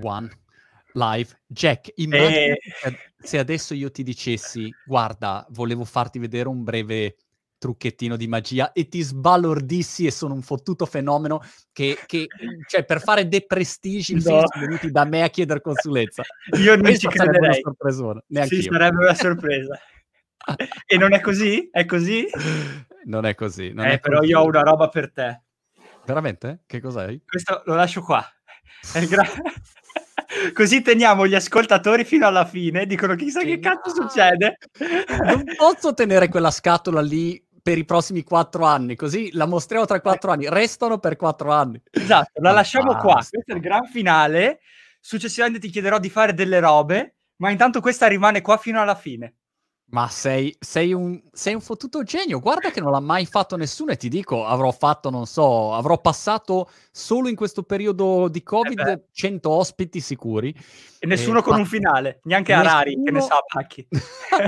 One live. Jack, immagina eh... se adesso io ti dicessi, guarda, volevo farti vedere un breve trucchettino di magia e ti sbalordissi e sono un fottuto fenomeno che, che cioè, per fare deprestigi no. sono venuti da me a chiedere consulenza. Io non Questa ci crederei. Una sì, sarebbe una sorpresa. e non è così? È così? Non è così. Non eh, è però così. io ho una roba per te. Veramente? Che cos'hai? Questo lo lascio qua. Gra- Così teniamo gli ascoltatori fino alla fine, dicono chissà che, che cazzo succede. Non posso tenere quella scatola lì per i prossimi quattro anni, così la mostriamo tra quattro anni, restano per quattro anni. Esatto, la lasciamo qua, questo è il gran finale, successivamente ti chiederò di fare delle robe, ma intanto questa rimane qua fino alla fine. Ma sei, sei, un, sei, un, fottuto genio. Guarda che non l'ha mai fatto nessuno e ti dico, avrò fatto, non so, avrò passato solo in questo periodo di Covid eh 100 ospiti sicuri. E nessuno eh, con ma... un finale, neanche nessuno... Arari, che ne sa Pacchi.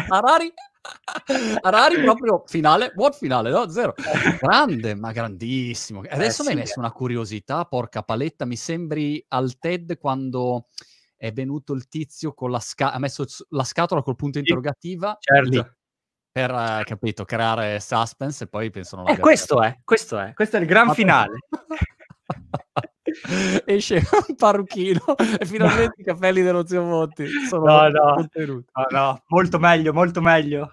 Arari? Arari proprio finale, buon finale, no? Zero. Eh. Grande, ma grandissimo. Eh Adesso eh, mi hai sì, messo una curiosità, porca paletta, mi sembri al TED quando è venuto il tizio con la scatola, ha messo la scatola col punto interrogativa certo. lì, per, eh, capito, creare suspense e poi pensano... Eh, questo è, questo è, questo è il gran Ma finale. esce un parrucchino e finalmente i capelli dello zio Monti sono no, no, no, no, molto meglio, molto meglio.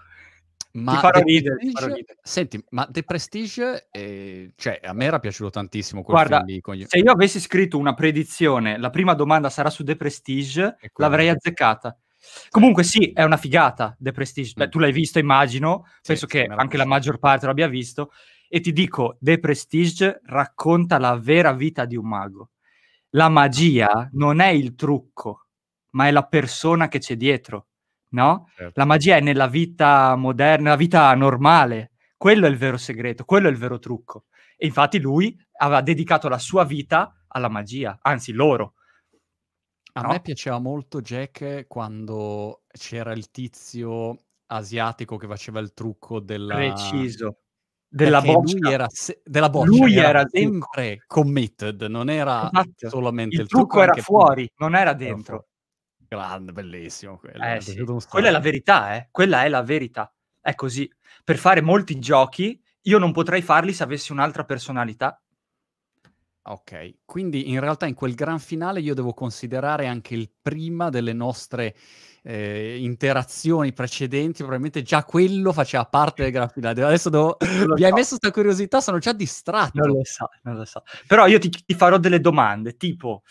Ma ti farò ridere, Prestige... farò ridere, Senti, ma The Prestige, eh, cioè, a me era piaciuto tantissimo quel Guarda, lì, gli... se io avessi scritto una predizione, la prima domanda sarà su The Prestige, l'avrei azzeccata. Sì. Comunque sì, è una figata The Prestige. Beh, mm. tu l'hai visto, immagino, sì, penso sì, che anche la maggior parte l'abbia visto. E ti dico, The Prestige racconta la vera vita di un mago. La magia non è il trucco, ma è la persona che c'è dietro no? Certo. La magia è nella vita moderna, nella vita normale. Quello è il vero segreto, quello è il vero trucco. E infatti lui aveva dedicato la sua vita alla magia, anzi loro. A no? me piaceva molto Jack quando c'era il tizio asiatico che faceva il trucco della... Preciso. Della boccia. Lui era se... della boccia. Lui era, era sempre committed, non era esatto. solamente il, il trucco. era fuori, fu... non era dentro. Grande, bellissimo quello. Eh, sì. Quella è la verità, eh. Quella è la verità. È così. Per fare molti giochi, io non potrei farli se avessi un'altra personalità. Ok, quindi in realtà in quel gran finale io devo considerare anche il prima delle nostre eh, interazioni precedenti, probabilmente già quello faceva parte del gran finale. Adesso devo... mi so. hai messo questa curiosità, sono già distratto. Non lo so, non lo so. Però io ti, ti farò delle domande, tipo,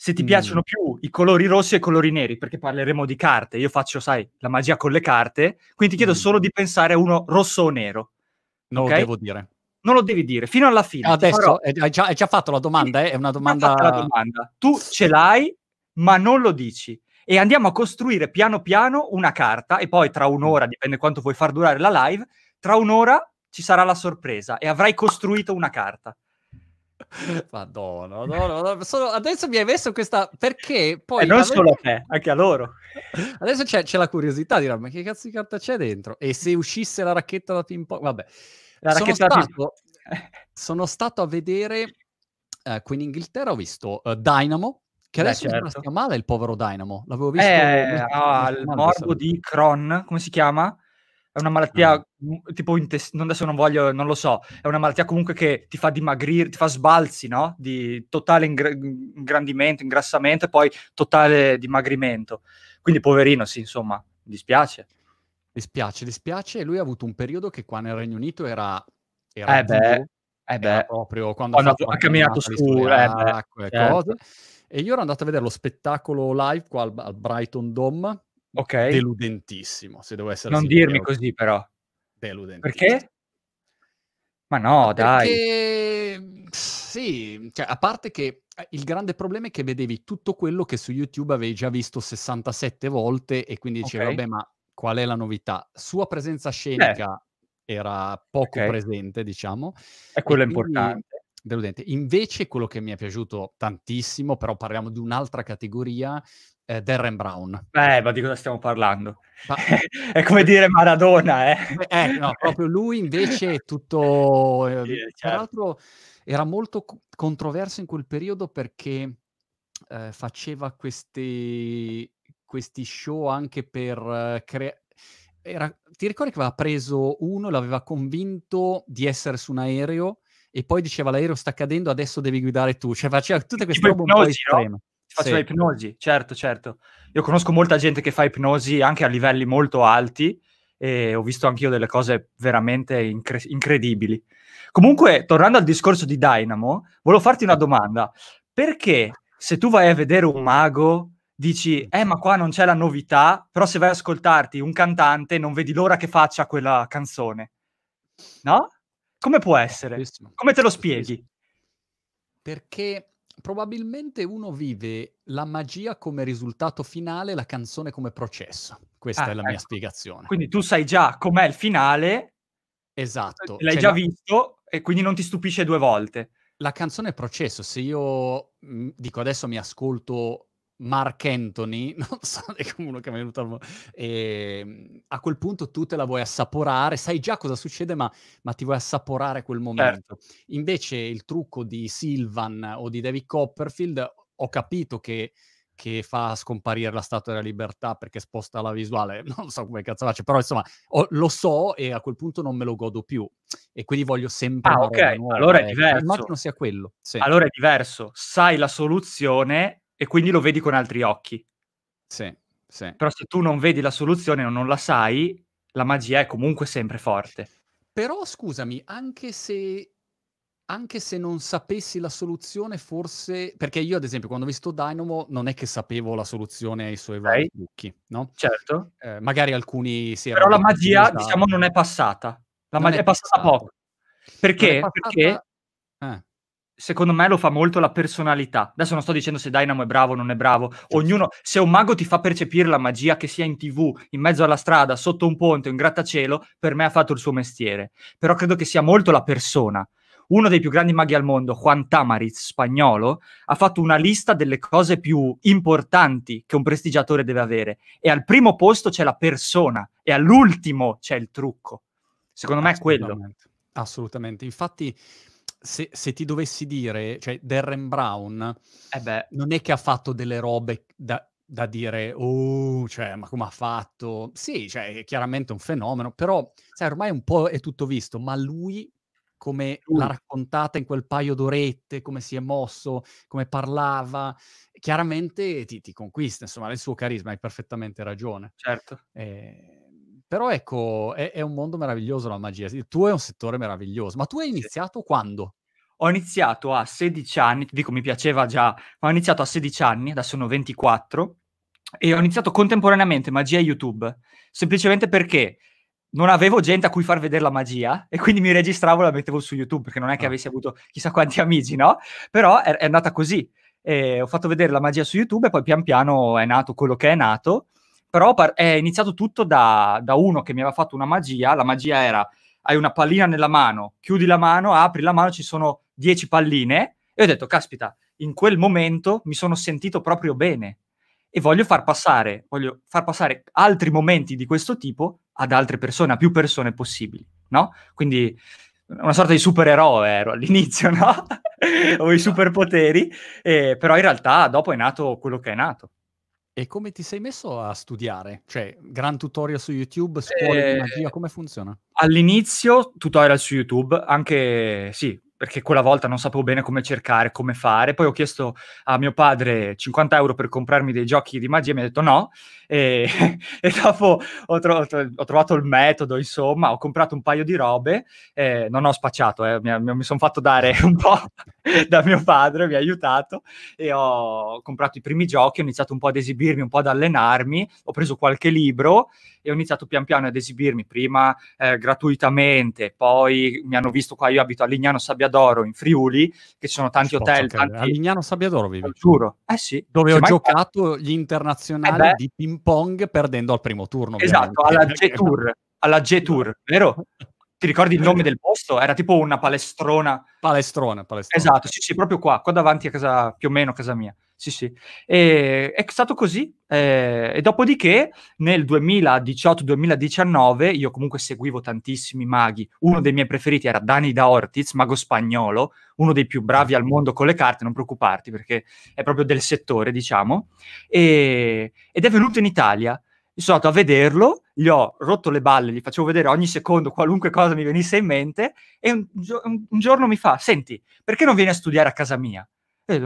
se ti mm. piacciono più i colori rossi e i colori neri, perché parleremo di carte, io faccio, sai, la magia con le carte, quindi ti chiedo mm. solo di pensare a uno rosso o nero. Non okay? lo devo dire. Non lo devi dire, fino alla fine. Adesso farò... hai, già, hai, già, fatto la domanda, eh? è una domanda... domanda. Tu ce l'hai, ma non lo dici. E andiamo a costruire piano piano una carta e poi tra mm. un'ora, dipende quanto vuoi far durare la live, tra un'ora ci sarà la sorpresa e avrai costruito una carta. Madonna, madonna, madonna. Solo adesso mi hai messo questa perché poi... E eh, non avevi... solo a te, anche a loro. Adesso c'è, c'è la curiosità di dire, ma che cazzo di carta c'è dentro? E se uscisse la racchetta da ping pong? Vabbè. La sono racchetta sono, stato, da sono stato a vedere, eh, qui in Inghilterra ho visto uh, Dynamo, che adesso Beh, certo. sta male il povero Dynamo. L'avevo visto... Eh, ah, morbo di Cron, come si chiama? È una malattia ah. tipo intest- adesso non voglio, non lo so, è una malattia comunque che ti fa dimagrire, ti fa sbalzi, no? Di totale ingr- ingrandimento, ingrassamento e poi totale dimagrimento. Quindi poverino, sì, insomma, dispiace. Dispiace, dispiace. Lui ha avuto un periodo che qua nel Regno Unito era... era eh beh, eh beh. proprio quando, quando ha, camminato su... Eh certo. e io ero andato a vedere lo spettacolo live qua al, al Brighton Dome Ok. Deludentissimo, se devo essere Non sincero. dirmi così però. Deludentissimo. Perché? Ma no, Ma dai. Perché... Mhmm, sì, cioè, a parte che eh, il grande problema è che vedevi tutto quello che su YouTube avevi già visto 67 volte e quindi dicevi, okay. vabbè, ma qual è la novità? Sua presenza scenica Beh. era poco okay. presente, diciamo. È quello importante. Deludente. Invece quello che mi è piaciuto tantissimo, però parliamo di un'altra categoria, eh, Darren Brown. Beh, ma di cosa stiamo parlando? Ma... è come dire Maradona, eh. eh? eh no, proprio lui invece è tutto... Eh, sì, certo. Tra l'altro era molto controverso in quel periodo perché eh, faceva questi, questi show anche per eh, creare... Era... Ti ricordi che aveva preso uno l'aveva convinto di essere su un aereo e poi diceva l'aereo sta cadendo, adesso devi guidare tu. Cioè faceva tutte queste cose un po' estreme. No? faccio sì. la ipnosi, certo, certo. Io conosco molta gente che fa ipnosi anche a livelli molto alti e ho visto anch'io delle cose veramente incre- incredibili. Comunque, tornando al discorso di Dynamo, volevo farti una domanda. Perché se tu vai a vedere un mago dici, eh ma qua non c'è la novità, però se vai a ascoltarti un cantante non vedi l'ora che faccia quella canzone? No? Come può essere? Come te lo spieghi? Perché probabilmente uno vive la magia come risultato finale, la canzone come processo. Questa ah, è la ecco. mia spiegazione. Quindi tu sai già com'è il finale. Esatto. L'hai cioè, già visto e quindi non ti stupisce due volte. La canzone è processo. Se io mh, dico adesso mi ascolto Mark Anthony, non so, è uno che mi è venuto al... mondo, e, ehm, a quel punto tu te la vuoi assaporare, sai già cosa succede, ma, ma ti vuoi assaporare quel momento. Certo. Invece il trucco di Silvan o di David Copperfield, ho capito che, che fa scomparire la Statua della Libertà perché sposta la visuale, non so come cazzo faccio, però insomma ho, lo so e a quel punto non me lo godo più e quindi voglio sempre... Ah ok, allora è ecco. diverso. Eh. Immagino sia quello. Sì. Allora è diverso, sai la soluzione e quindi lo vedi con altri occhi. Sì, sì. Però se tu non vedi la soluzione o non la sai, la magia è comunque sempre forte. Però scusami, anche se anche se non sapessi la soluzione, forse perché io, ad esempio, quando ho visto Dynamo, non è che sapevo la soluzione ai suoi okay. vari no? Certo. Eh, magari alcuni si Però la magia, diciamo, non è passata. La non magia è passata, poco. Perché? Passata... Perché eh secondo me lo fa molto la personalità. Adesso non sto dicendo se Dynamo è bravo o non è bravo. Ognuno, se un mago ti fa percepire la magia che sia in tv, in mezzo alla strada, sotto un ponte, in grattacielo, per me ha fatto il suo mestiere. Però credo che sia molto la persona. Uno dei più grandi maghi al mondo, Juan Tamariz, spagnolo, ha fatto una lista delle cose più importanti che un prestigiatore deve avere. E al primo posto c'è la persona e all'ultimo c'è il trucco. Secondo me è quello. Assolutamente. Infatti, se, se, ti dovessi dire, cioè Darren Brown, eh beh, non è che ha fatto delle robe da, da dire, oh, cioè, ma come ha fatto? Sì, cioè, è chiaramente un fenomeno, però sai, ormai un po' è tutto visto, ma lui come l'ha raccontata in quel paio d'orette, come si è mosso, come parlava, chiaramente ti, ti conquista, insomma, il suo carisma, hai perfettamente ragione. Certo. Eh, però ecco, è, è, un mondo meraviglioso la magia. Il tuo è un settore meraviglioso. Ma tu hai iniziato sì. quando? Ho iniziato a 16 anni, ti dico mi piaceva già, ma ho iniziato a 16 anni, adesso sono 24, e ho iniziato contemporaneamente magia e YouTube, semplicemente perché non avevo gente a cui far vedere la magia e quindi mi registravo e la mettevo su YouTube perché non è che ah. avessi avuto chissà quanti amici, no? Però è, è andata così. E ho fatto vedere la magia su YouTube e poi pian piano è nato quello che è nato però par- è iniziato tutto da, da uno che mi aveva fatto una magia, la magia era hai una pallina nella mano, chiudi la mano, apri la mano, ci sono 10 palline e ho detto, caspita, in quel momento mi sono sentito proprio bene e voglio far passare, voglio far passare altri momenti di questo tipo ad altre persone, a più persone possibili, no? Quindi una sorta di supereroe ero all'inizio, no? Ho i superpoteri, eh, però in realtà dopo è nato quello che è nato. E come ti sei messo a studiare? Cioè, gran tutorial su YouTube, scuole eh, di magia, come funziona? All'inizio tutorial su YouTube, anche sì, perché quella volta non sapevo bene come cercare, come fare. Poi ho chiesto a mio padre 50 euro per comprarmi dei giochi di magia e mi ha detto no. E, e dopo ho, tro- ho, trovato il metodo, insomma, ho comprato un paio di robe, eh, non ho spacciato, eh, mi, mi sono fatto dare un po' da mio padre, mi ha aiutato e ho comprato i primi giochi, ho iniziato un po' ad esibirmi, un po' ad allenarmi, ho preso qualche libro e ho iniziato pian piano ad esibirmi, prima eh, gratuitamente, poi mi hanno visto qua, io abito a Lignano Sabbia Sabbiadoro in Friuli, che ci sono tanti Spotto, hotel. Tanti... A Lignano Sabbiadoro vivi? Giuro. Eh sì. Dove ho giocato fatto... gli internazionali eh di ping pong perdendo al primo turno. Esatto, ovviamente. alla G-Tour. Alla G-Tour, vero? ti ricordi il nome del posto? Era tipo una palestrona. Palestrona, palestrona. Esatto, sì, sì, proprio qua, qua davanti a casa, più o meno a casa mia. Sì, sì. E, è stato così. Eh, e dopodiché, nel 2018-2019, io comunque seguivo tantissimi maghi. Uno dei miei preferiti era Dani da Ortiz, mago spagnolo, uno dei più bravi al mondo con le carte, non preoccuparti perché è proprio del settore, diciamo. E, ed è venuto in Italia sono andato a vederlo, gli ho rotto le balle, gli facevo vedere ogni secondo qualunque cosa mi venisse in mente e un, un, giorno mi fa, senti, perché non vieni a studiare a casa mia?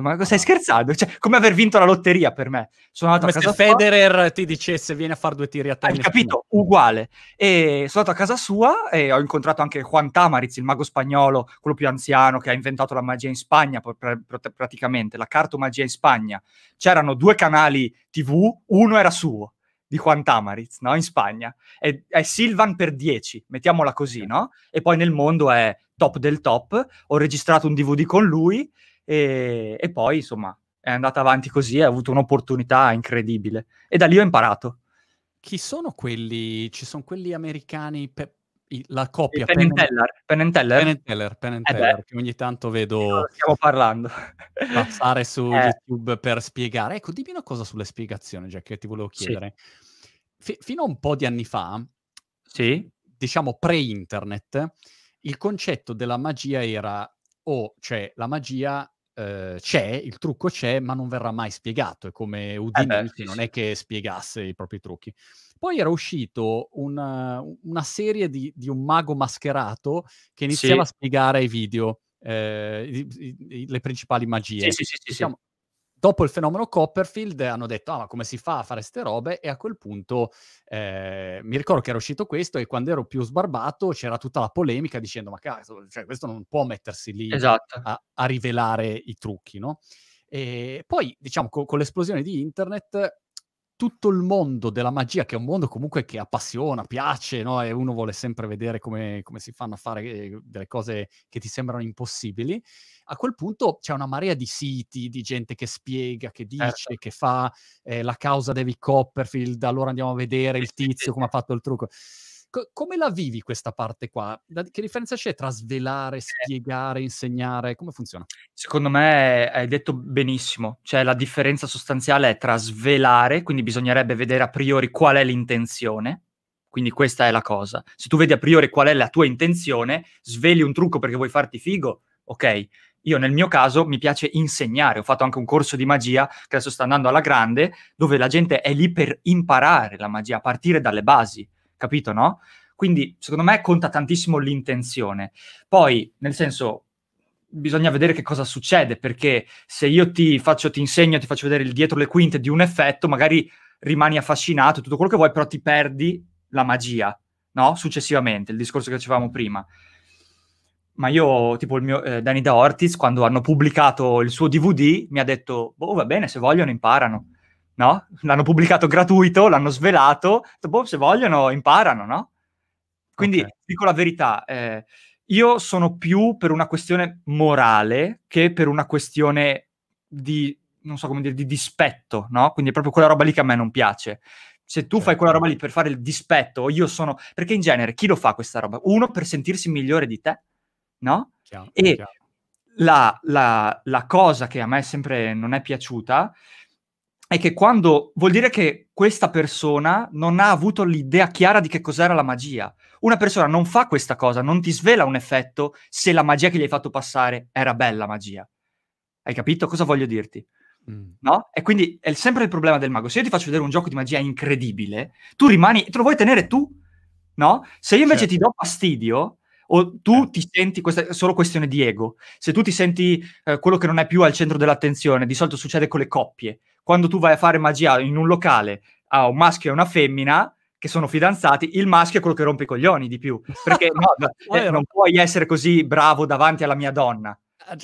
ma stai ah. scherzando? Cioè, come aver vinto la lotteria per me. Sono andato come a casa se Federer sua... ti dicesse vieni a fare due tiri a te. Hai capito? Uguale. E sono andato a casa sua e ho incontrato anche Juan Tamariz, il mago spagnolo, quello più anziano che ha inventato la magia in Spagna, pr- pr- praticamente, la cartomagia in Spagna. C'erano due canali TV, uno era suo, di Juan Tamariz, no? In Spagna. È, è Silvan per 10, mettiamola così, no? E poi nel mondo è top del top. Ho registrato un DVD con lui e, e poi insomma è andata avanti così, ha avuto un'opportunità incredibile e da lì ho imparato. Chi sono quelli? Ci sono quelli americani, pe- la coppia Penn, Penn, Teller, Penn Teller. Penn Teller, Penn eh Teller eh che ogni tanto vedo... Stiamo parlando. passare su eh. YouTube per spiegare. Ecco, dimmi una cosa sulle spiegazioni, Jack, che ti volevo chiedere. Sì. F- fino a un po' di anni fa, sì. diciamo pre-internet, il concetto della magia era o cioè, la magia eh, c'è, il trucco c'è, ma non verrà mai spiegato. È come Houdini, eh non è che spiegasse i propri trucchi. Poi era uscito una, una serie di, di, un mago mascherato che iniziava sì. a spiegare ai video eh, i, i, le principali magie. Sì, sì, sì, diciamo, dopo il fenomeno Copperfield hanno detto ah ma come si fa a fare queste robe e a quel punto eh, mi ricordo che era uscito questo e quando ero più sbarbato c'era tutta la polemica dicendo ma cazzo cioè, questo non può mettersi lì esatto. a, a, rivelare i trucchi no? E poi diciamo co- con l'esplosione di internet tutto il mondo della magia, che è un mondo comunque che appassiona, piace, no? e uno vuole sempre vedere come, come si fanno a fare eh, delle cose che ti sembrano impossibili, a quel punto c'è una marea di siti, di gente che spiega, che eh, dice, certo. che fa eh, la causa David Copperfield, allora andiamo a vedere il tizio come ha fatto il trucco. Co- come la vivi questa parte qua? Da- che differenza c'è tra svelare, eh. spiegare, insegnare? Come funziona? Secondo me hai detto benissimo, cioè la differenza sostanziale è tra svelare, quindi bisognerebbe vedere a priori qual è l'intenzione, quindi questa è la cosa. Se tu vedi a priori qual è la tua intenzione, sveli un trucco perché vuoi farti figo, ok, io nel mio caso mi piace insegnare, ho fatto anche un corso di magia che adesso sta andando alla grande, dove la gente è lì per imparare la magia, a partire dalle basi, capito no? Quindi secondo me conta tantissimo l'intenzione. Poi, nel senso, bisogna vedere che cosa succede, perché se io ti faccio, ti insegno, ti faccio vedere il dietro le quinte di un effetto, magari rimani affascinato, tutto quello che vuoi, però ti perdi la magia, no? Successivamente, il discorso che facevamo prima ma io, tipo il mio eh, Danny da Ortiz, quando hanno pubblicato il suo DVD, mi ha detto, boh, va bene, se vogliono imparano, no? L'hanno pubblicato gratuito, l'hanno svelato, boh, se vogliono imparano, no? Quindi, okay. dico la verità, eh, io sono più per una questione morale che per una questione di, non so come dire, di dispetto, no? Quindi è proprio quella roba lì che a me non piace se tu fai quella roba lì per fare il dispetto, io sono... Perché in genere chi lo fa questa roba? Uno per sentirsi migliore di te no? Chiaro, e La, la, la, cosa che a me sempre non è piaciuta è che quando vuol dire che questa persona non ha avuto l'idea chiara di che cos'era la magia. Una persona non fa questa cosa, non ti svela un effetto se la magia che gli hai fatto passare era bella magia. Hai capito cosa voglio dirti? Mm. No? E quindi è sempre il problema del mago. Se io ti faccio vedere un gioco di magia incredibile, tu rimani, te lo vuoi tenere tu, no? Se io invece certo. ti do fastidio, o tu eh. ti senti, questa è solo questione di ego, se tu ti senti eh, quello che non è più al centro dell'attenzione, di solito succede con le coppie, quando tu vai a fare magia in un locale a un maschio e una femmina che sono fidanzati, il maschio è quello che rompe i coglioni di più, perché no, eh, non puoi essere così bravo davanti alla mia donna. Ah,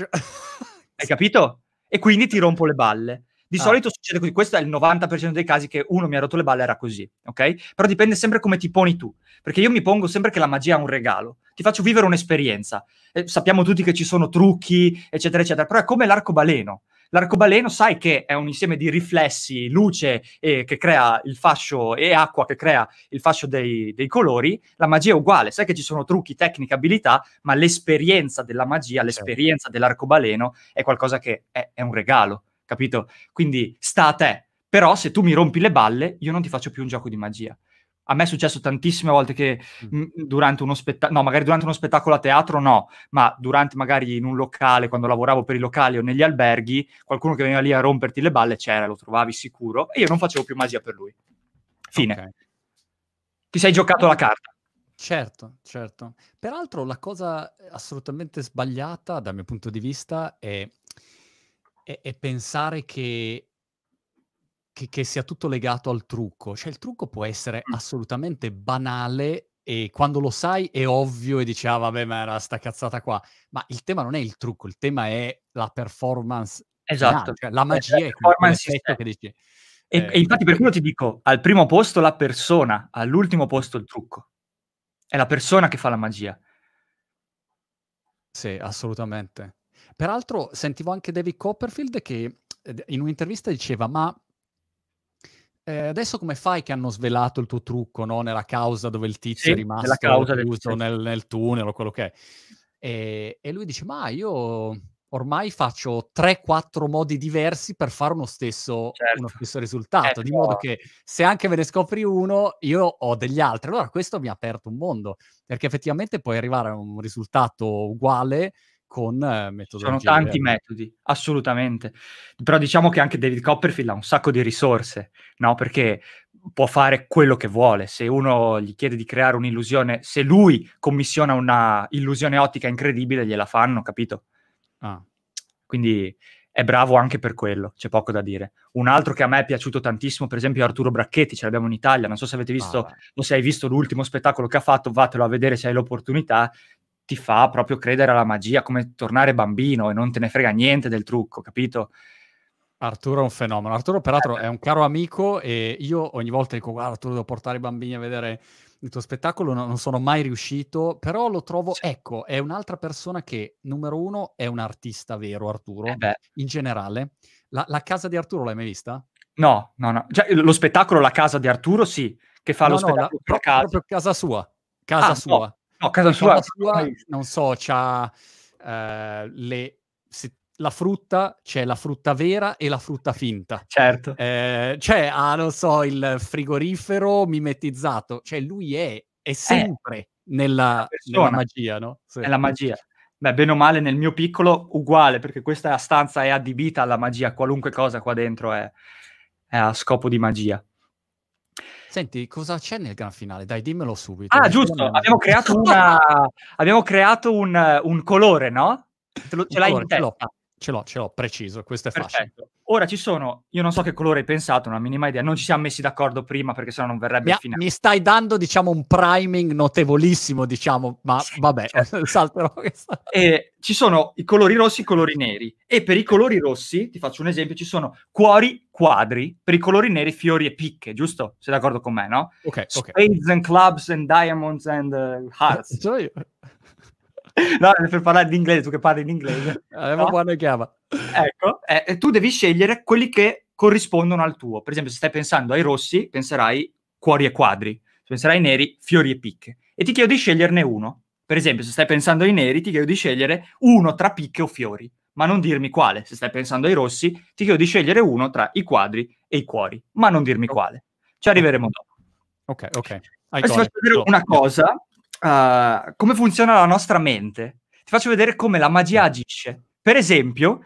Hai capito? E quindi ti rompo le balle. Di ah. solito succede così, questo è il 90% dei casi che uno mi ha rotto le balle era così, ok? Però dipende sempre come ti poni tu, perché io mi pongo sempre che la magia è un regalo, ti faccio vivere un'esperienza. Eh, sappiamo tutti che ci sono trucchi, eccetera, eccetera, però è come l'arcobaleno. L'arcobaleno sai che è un insieme di riflessi, luce eh, che crea il fascio e acqua che crea il fascio dei, dei, colori. La magia è uguale, sai che ci sono trucchi, tecniche, abilità, ma l'esperienza della magia, certo. l'esperienza dell'arcobaleno è qualcosa che è, è un regalo capito? Quindi sta a te. Però se tu mi rompi le balle, io non ti faccio più un gioco di magia. A me è successo tantissime volte che mm. mh, mm, durante uno spettacolo, no, magari durante uno spettacolo a teatro no, ma durante magari in un locale, quando lavoravo per i locali o negli alberghi, qualcuno che veniva lì a romperti le balle c'era, lo trovavi sicuro, e io non facevo più magia per lui. Fine. Okay. Ti sei giocato la carta. Certo, certo. Peraltro la cosa assolutamente sbagliata dal mio punto di vista è è, è pensare che, che, che, sia tutto legato al trucco. Cioè il trucco può essere assolutamente banale e quando lo sai è ovvio e dici ah vabbè ma era sta cazzata qua. Ma il tema non è il trucco, il tema è la performance. Esatto. cioè la eh, magia è, la è performance che dici. E, eh, e infatti per quello ti dico, al primo posto la persona, all'ultimo posto il trucco. È la persona che fa la magia. Sì, assolutamente. Peraltro sentivo anche David Copperfield che eh, in un'intervista diceva ma eh, adesso come fai che hanno svelato il tuo trucco no? nella causa dove il tizio sì, è rimasto causa chiuso nel, nel, tunnel o quello che è? E, e lui dice ma io ormai faccio 3-4 modi diversi per fare uno stesso, certo. uno stesso risultato, eh, di no. modo che se anche ve ne scopri uno, io ho degli altri. Allora questo mi ha aperto un mondo, perché effettivamente puoi arrivare a un risultato uguale con eh, metodologie. Sono tanti metodi, assolutamente. Però diciamo che anche David Copperfield ha un sacco di risorse, no? Perché può fare quello che vuole. Se uno gli chiede di creare un'illusione, se lui commissiona una illusione ottica incredibile, gliela fanno, capito? Ah. Quindi è bravo anche per quello, c'è poco da dire. Un altro che a me è piaciuto tantissimo, per esempio, è Arturo Bracchetti, ce l'abbiamo in Italia. Non so se avete ah, visto ah, o se hai visto l'ultimo spettacolo che ha fatto, vatelo a vedere se hai l'opportunità ti fa proprio credere alla magia, come tornare bambino e non te ne frega niente del trucco, capito? Arturo è un fenomeno. Arturo, peraltro, eh. è un caro amico e io ogni volta dico: Guarda, Arturo, devo portare i bambini a vedere il tuo spettacolo. No, non sono mai riuscito, però lo trovo. Sì. Ecco, è un'altra persona che, numero uno, è un artista vero, Arturo. Eh in generale, la, la, casa di Arturo l'hai mai vista? No, no, no. Cioè, lo spettacolo La casa di Arturo, sì, che fa no, lo no, spettacolo la, proprio, casa. proprio casa sua. Ah, casa ah, sua. No, casa sua, sua non so, c'ha eh, le, se, la frutta, c'è la frutta vera e la frutta finta. Certo. Eh, cioè, ha, ah, non so, il frigorifero mimetizzato. Cioè, lui è, è eh. sempre eh, nella, nella, magia, no? Sì. la magia. Beh, bene o male, nel mio piccolo, uguale, perché questa stanza è adibita alla magia. Qualunque cosa qua dentro è, è a scopo di magia. Senti, cosa c'è nel gran finale? Dai, dimmelo subito. Ah, giusto, abbiamo creato, una, abbiamo creato un, un colore, no? Te lo, ce l'hai in testa. Ce l'ho, ce l'ho, preciso, questo è facile. Perfetto. Ora ci sono, io non so che colore hai pensato, una minima idea, non ci siamo messi d'accordo prima perché sennò non verrebbe mi, il Mi stai dando, diciamo, un priming notevolissimo, diciamo, ma sì, vabbè, certo. salterò questa. E eh, ci sono i colori rossi e i colori neri e per i colori rossi, ti faccio un esempio, ci sono cuori, quadri, per i colori neri fiori e picche, giusto? Sei d'accordo con me, no? Ok, Spades ok. Spades and clubs and diamonds and uh, hearts. no, per parlare di inglese, tu che parli in inglese. Eh, Avevo no? quando chiama. Ecco, eh, tu devi scegliere quelli che corrispondono al tuo. Per esempio, se stai pensando ai rossi, penserai cuori e quadri. Se penserai ai neri, fiori e picche. E ti chiedo di sceglierne uno. Per esempio, se stai pensando ai neri, ti chiedo di scegliere uno tra picche o fiori. Ma non dirmi quale. Se stai pensando ai rossi, ti chiedo di scegliere uno tra i quadri e i cuori. Ma non dirmi quale. Ci arriveremo dopo. Ok, ok. Adesso faccio vedere una cosa Ah, come funziona la nostra mente. Ti faccio vedere come la magia agisce. Per esempio,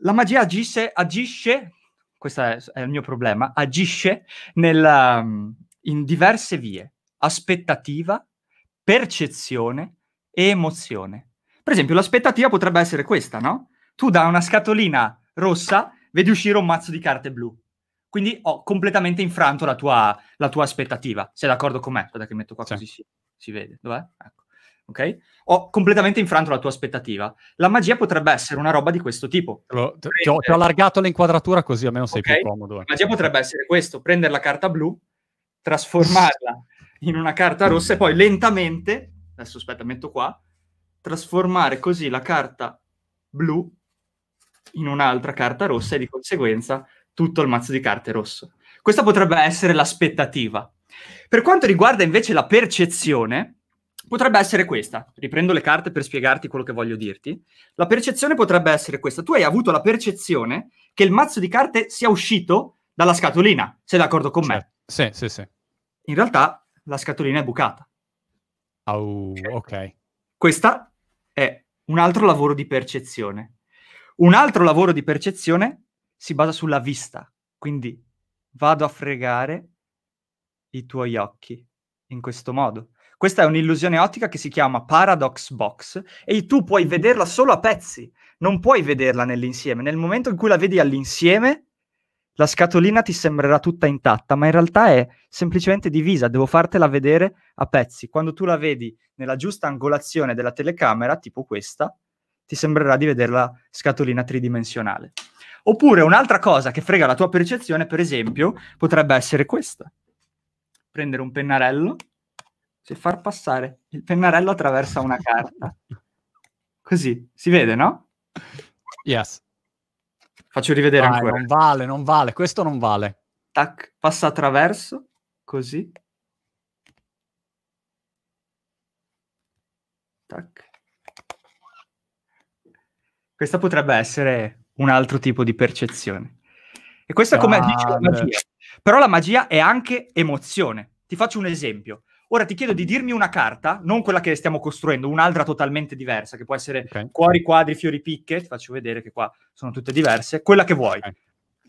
la magia agisse, agisce, questo è, è il mio problema, agisce nella, um, in diverse vie, aspettativa, percezione e emozione. Per esempio, l'aspettativa potrebbe essere questa, no? Tu da una scatolina rossa vedi uscire un mazzo di carte blu. Quindi ho completamente infranto la tua, la tua aspettativa. Sei d'accordo con me? Guarda che metto qua sì. così. Sì si vede, dov'è? Ecco. Ok? Ho completamente infranto la tua aspettativa. La magia potrebbe essere una roba di questo tipo. Allora, ti, ho, ti, ho, allargato l'inquadratura così almeno sei okay. più comodo. Eh. La magia potrebbe essere questo, prendere la carta blu, trasformarla in una carta rossa e poi lentamente, adesso aspetta, metto qua, trasformare così la carta blu in un'altra carta rossa e di conseguenza tutto il mazzo di carte rosso. Questa potrebbe essere l'aspettativa. Per quanto riguarda invece la percezione, potrebbe essere questa. Riprendo le carte per spiegarti quello che voglio dirti. La percezione potrebbe essere questa. Tu hai avuto la percezione che il mazzo di carte sia uscito dalla scatolina. Sei d'accordo con certo. me? Sì, sì, sì. In realtà la scatolina è bucata. Oh, ok. Questa è un altro lavoro di percezione. Un altro lavoro di percezione si basa sulla vista. Quindi vado a fregare i tuoi occhi in questo modo. Questa è un'illusione ottica che si chiama paradox box e tu puoi vederla solo a pezzi, non puoi vederla nell'insieme. Nel momento in cui la vedi all'insieme, la scatolina ti sembrerà tutta intatta, ma in realtà è semplicemente divisa, devo fartela vedere a pezzi. Quando tu la vedi nella giusta angolazione della telecamera, tipo questa, ti sembrerà di vederla scatolina tridimensionale. Oppure un'altra cosa che frega la tua percezione, per esempio, potrebbe essere questa prendere un pennarello e far passare il pennarello attraverso una carta. Così, si vede, no? Yes. Faccio rivedere Vai, ancora. Non vale, non vale, questo non vale. Tac, passa attraverso, così. Tac. Questa potrebbe essere un altro tipo di percezione. E questa, come dice la magia, però la magia è anche emozione. Ti faccio un esempio. Ora ti chiedo di dirmi una carta, non quella che stiamo costruendo, un'altra totalmente diversa, che può essere okay. cuori, quadri, fiori, picche. Ti faccio vedere che qua sono tutte diverse. Quella che vuoi. Okay.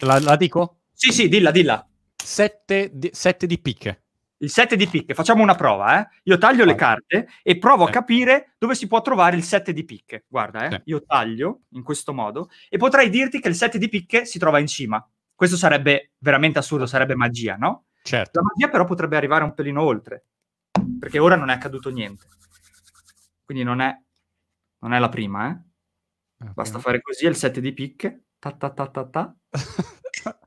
La, la, dico? Sì, sì, dilla, dilla. Sette di, sette di picche. Il sette di picche, facciamo una prova, eh? Io taglio Guarda. le carte e provo a capire dove si può trovare il sette di picche. Guarda, eh? Sì. Io taglio in questo modo e potrei dirti che il sette di picche si trova in cima. Questo sarebbe veramente assurdo, certo. sarebbe magia, no? Certo. La magia però potrebbe arrivare un pelino oltre, perché ora non è accaduto niente. Quindi non è, non è la prima, eh? Okay. Basta fare così, il 7 di picche, ta ta ta ta ta.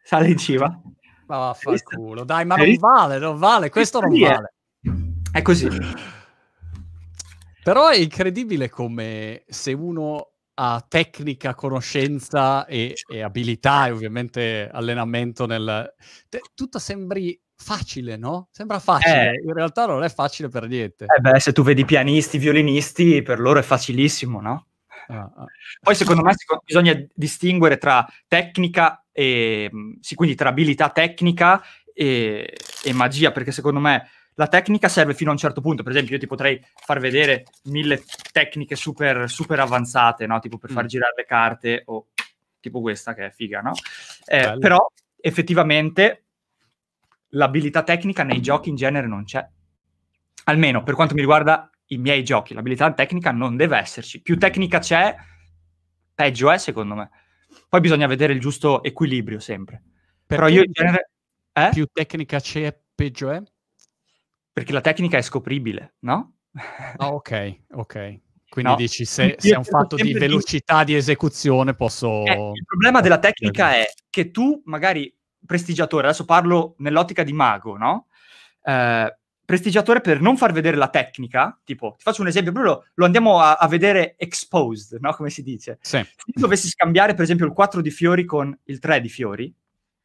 Sale in cima. Ma vaffanculo, dai, ma non vale, non vale, questo non vale. È così. Però è incredibile come se uno a tecnica, conoscenza e, e abilità e ovviamente allenamento nel... Te, tutto sembri facile, no? Sembra facile, eh, in realtà non è facile per niente. Eh beh, se tu vedi pianisti, violinisti, per loro è facilissimo, no? Ah, ah. Poi secondo me bisogna distinguere tra tecnica e... Sì, quindi tra abilità tecnica e, e magia, perché secondo me la tecnica serve fino a un certo punto. Per esempio, io ti potrei far vedere mille tecniche super, super avanzate, no? tipo per far mm. girare le carte o tipo questa che è figa, no? Eh, però effettivamente l'abilità tecnica nei giochi in genere non c'è. Almeno per quanto mi riguarda i miei giochi, l'abilità tecnica non deve esserci. Più tecnica c'è, peggio è secondo me. Poi bisogna vedere il giusto equilibrio sempre. Perché Però io in genere... Eh? Più tecnica c'è, peggio è? Perché la tecnica è scopribile, no? Ah, ok, ok. Quindi no. dici se, se, è un fatto di velocità di esecuzione posso... Eh, il problema della tecnica è che tu magari prestigiatore, adesso parlo nell'ottica di mago, no? Eh, prestigiatore per non far vedere la tecnica, tipo, ti faccio un esempio, Bruno, lo andiamo a, a vedere exposed, no? Come si dice. Sì. Se io dovessi scambiare per esempio il 4 di fiori con il 3 di fiori,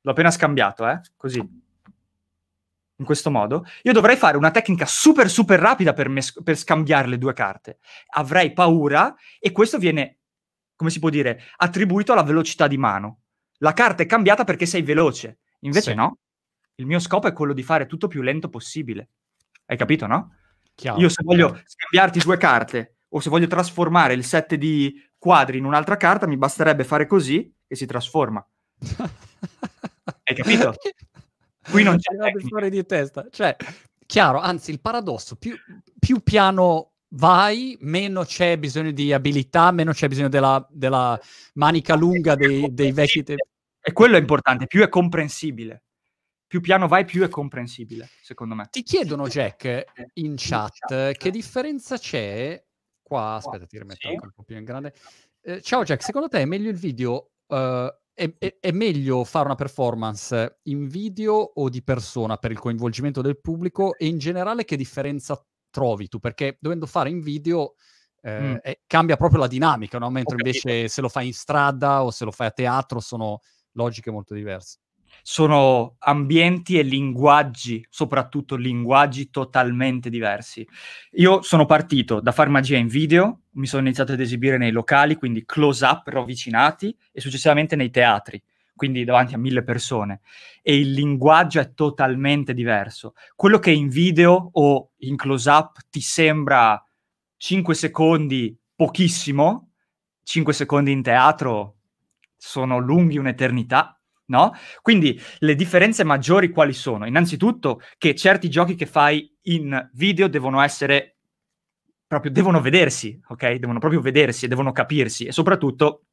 l'ho appena scambiato, eh? Così in questo modo, io dovrei fare una tecnica super super rapida per, mes- per scambiare le due carte. Avrei paura e questo viene, come si può dire, attribuito alla velocità di mano. La carta è cambiata perché sei veloce. Invece sì. no, il mio scopo è quello di fare tutto più lento possibile. Hai capito, no? Chiaro. Io se voglio scambiarti due carte o se voglio trasformare il set di quadri in un'altra carta, mi basterebbe fare così e si trasforma. Hai capito? Qui non c'è fuori di testa. Cioè, chiaro, anzi il paradosso, più, più piano vai, meno c'è bisogno di abilità, meno c'è bisogno della, della manica lunga dei, dei vecchi tempi. E quello è importante, più è comprensibile. Più piano vai, più è comprensibile, secondo me. Ti chiedono, Jack, eh, in chat, che differenza c'è... Qua, aspetta, ti rimetto sì. un po' più in grande. Eh, ciao Jack, secondo te è meglio il video uh, è, è, meglio fare una performance in video o di persona per il coinvolgimento del pubblico e in generale che differenza trovi tu? Perché dovendo fare in video eh, mm. è, cambia proprio la dinamica, no? mentre invece se lo fai in strada o se lo fai a teatro sono logiche molto diverse sono ambienti e linguaggi, soprattutto linguaggi totalmente diversi. Io sono partito da far magia in video, mi sono iniziato ad esibire nei locali, quindi close up ravvicinati e successivamente nei teatri, quindi davanti a mille persone. E il linguaggio è totalmente diverso. Quello che in video o in close up ti sembra 5 secondi pochissimo, 5 secondi in teatro sono lunghi un'eternità No? Quindi le differenze maggiori quali sono? Innanzitutto che certi giochi che fai in video devono essere proprio, devono vedersi, ok? Devono proprio vedersi, devono capirsi e soprattutto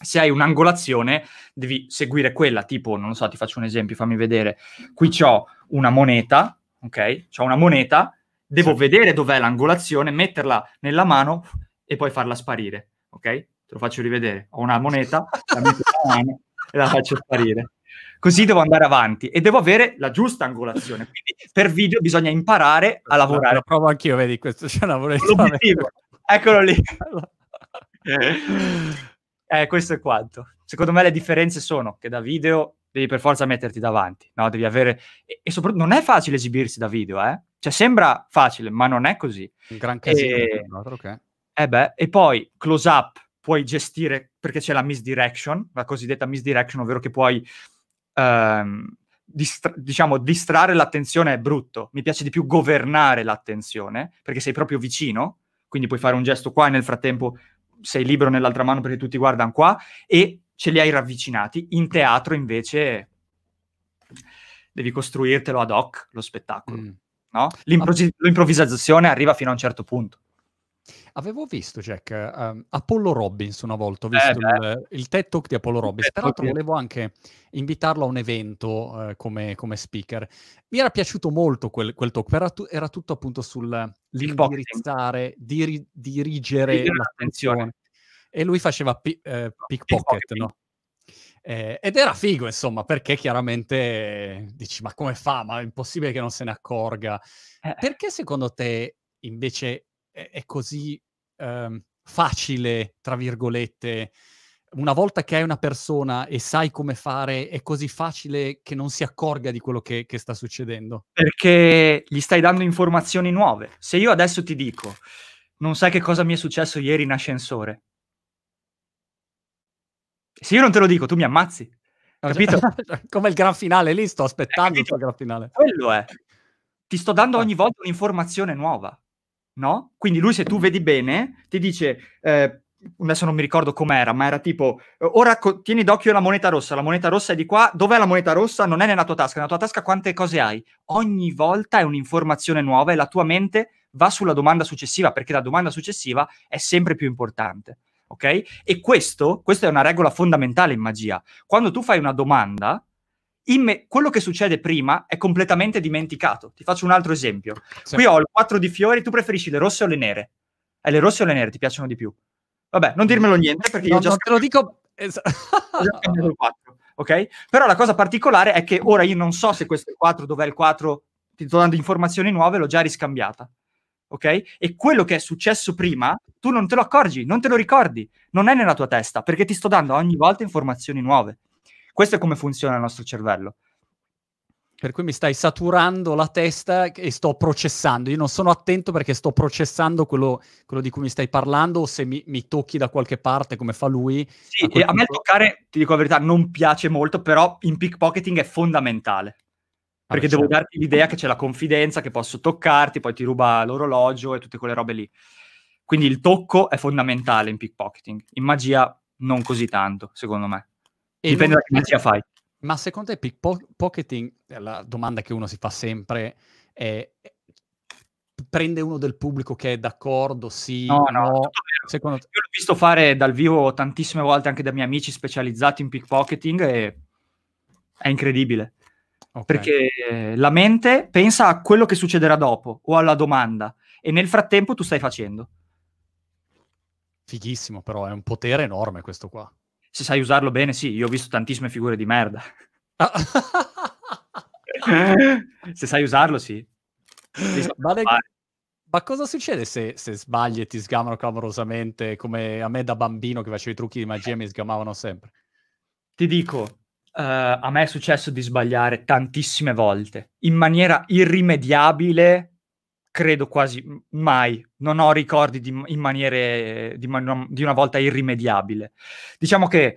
se hai un'angolazione devi seguire quella, tipo, non lo so, ti faccio un esempio, fammi vedere, qui ho una moneta, ok? C'ho una moneta, devo sì. vedere dov'è l'angolazione, metterla nella mano e poi farla sparire, ok? Te lo faccio rivedere, ho una moneta, la metto nella mano e la faccio sparire. Così devo andare avanti e devo avere la giusta angolazione. Quindi per video bisogna imparare a lavorare. Lo provo anch'io, vedi, questo c'è una L'obiettivo. Eccolo lì. eh, questo è quanto. Secondo me le differenze sono che da video devi per forza metterti davanti, no? Devi avere... E, e soprattutto non è facile esibirsi da video, eh? Cioè sembra facile, ma non è così. Un gran casino. E... okay. eh beh, e poi close up puoi gestire, perché c'è la misdirection, la cosiddetta misdirection, ovvero che puoi, ehm, distra- diciamo, distrarre l'attenzione è brutto, mi piace di più governare l'attenzione, perché sei proprio vicino, quindi puoi fare un gesto qua e nel frattempo sei libero nell'altra mano perché tutti guardano qua, e ce li hai ravvicinati. In teatro invece devi costruirtelo ad hoc, lo spettacolo. Mm. No? L'improvvis- l'improvvisazione arriva fino a un certo punto. Avevo visto, Jack, um, Apollo Robbins una volta, ho eh, visto eh, il, il, TED Talk di Apollo Robbins, tra l'altro volevo anche invitarlo a un evento eh, come, come, speaker. Mi era piaciuto molto quel, quel talk, era, tu, era, tutto appunto sull'indirizzare, diri, dirigere sì, l'attenzione. E lui faceva pi, eh, pickpocket, no? Eh, ed era figo, insomma, perché chiaramente dici, ma come fa? Ma è impossibile che non se ne accorga. Eh. Perché secondo te invece è, così ehm, facile, tra virgolette, una volta che hai una persona e sai come fare, è così facile che non si accorga di quello che, che sta succedendo. Perché gli stai dando informazioni nuove. Se io adesso ti dico, non sai che cosa mi è successo ieri in ascensore. Se io non te lo dico, tu mi ammazzi. Ah, capito? Cioè, come il gran finale, lì sto eh, aspettando il gran finale. Quello è. Ti sto dando ah. ogni volta un'informazione nuova no? Quindi lui, se tu vedi bene, ti dice... Eh, adesso non mi ricordo com'era, ma era tipo ora co- tieni d'occhio la moneta rossa, la moneta rossa è di qua, dov'è la moneta rossa? Non è nella tua tasca, nella tua tasca quante cose hai? Ogni volta è un'informazione nuova e la tua mente va sulla domanda successiva perché la domanda successiva è sempre più importante, ok? E questo, questa è una regola fondamentale in magia. Quando tu fai una domanda, me- quello che succede prima è completamente dimenticato. Ti faccio un altro esempio. Sì. Qui ho il 4 di fiori, tu preferisci le rosse o le nere? eh, le rosse o le nere ti piacciono di più? Vabbè, non dirmelo niente perché no, io già... Non te lo dico... Es- ok? Però la cosa particolare è che ora io non so se questo è il 4, dov'è il 4, ti sto dando informazioni nuove, l'ho già riscambiata. Ok? E quello che è successo prima, tu non te lo accorgi, non te lo ricordi, non è nella tua testa, perché ti sto dando ogni volta informazioni nuove. Questo è come funziona il nostro cervello. Per cui mi stai saturando la testa e sto processando. Io non sono attento perché sto processando quello, quello di cui mi stai parlando o se mi, mi, tocchi da qualche parte come fa lui. Sì, a, a me toccare, ti dico la verità, non piace molto, però in pickpocketing è fondamentale. Ah, perché ah, devo certo. darti l'idea che c'è la confidenza, che posso toccarti, poi ti ruba l'orologio e tutte quelle robe lì. Quindi il tocco è fondamentale in pickpocketing. In magia non così tanto, secondo me. E Dipende non... da che medicina fai. Ma secondo te pickpocketing, eh, la domanda che uno si fa sempre è prende uno del pubblico che è d'accordo, sì, no, no, no. secondo te? Io l'ho visto fare dal vivo tantissime volte anche da miei amici specializzati in pickpocketing e è incredibile. Okay. Perché la mente pensa a quello che succederà dopo o alla domanda e nel frattempo tu stai facendo. Fighissimo però, è un potere enorme questo qua se sai usarlo bene, sì, io ho visto tantissime figure di merda. se sai usarlo, sì. Vale... Ma cosa succede se, se, sbagli e ti sgamano clamorosamente come a me da bambino che facevo i trucchi di magia e mi sgamavano sempre? Ti dico, uh, a me è successo di sbagliare tantissime volte, in maniera irrimediabile credo quasi mai, non ho ricordi di, in maniere di, di, una volta irrimediabile. Diciamo che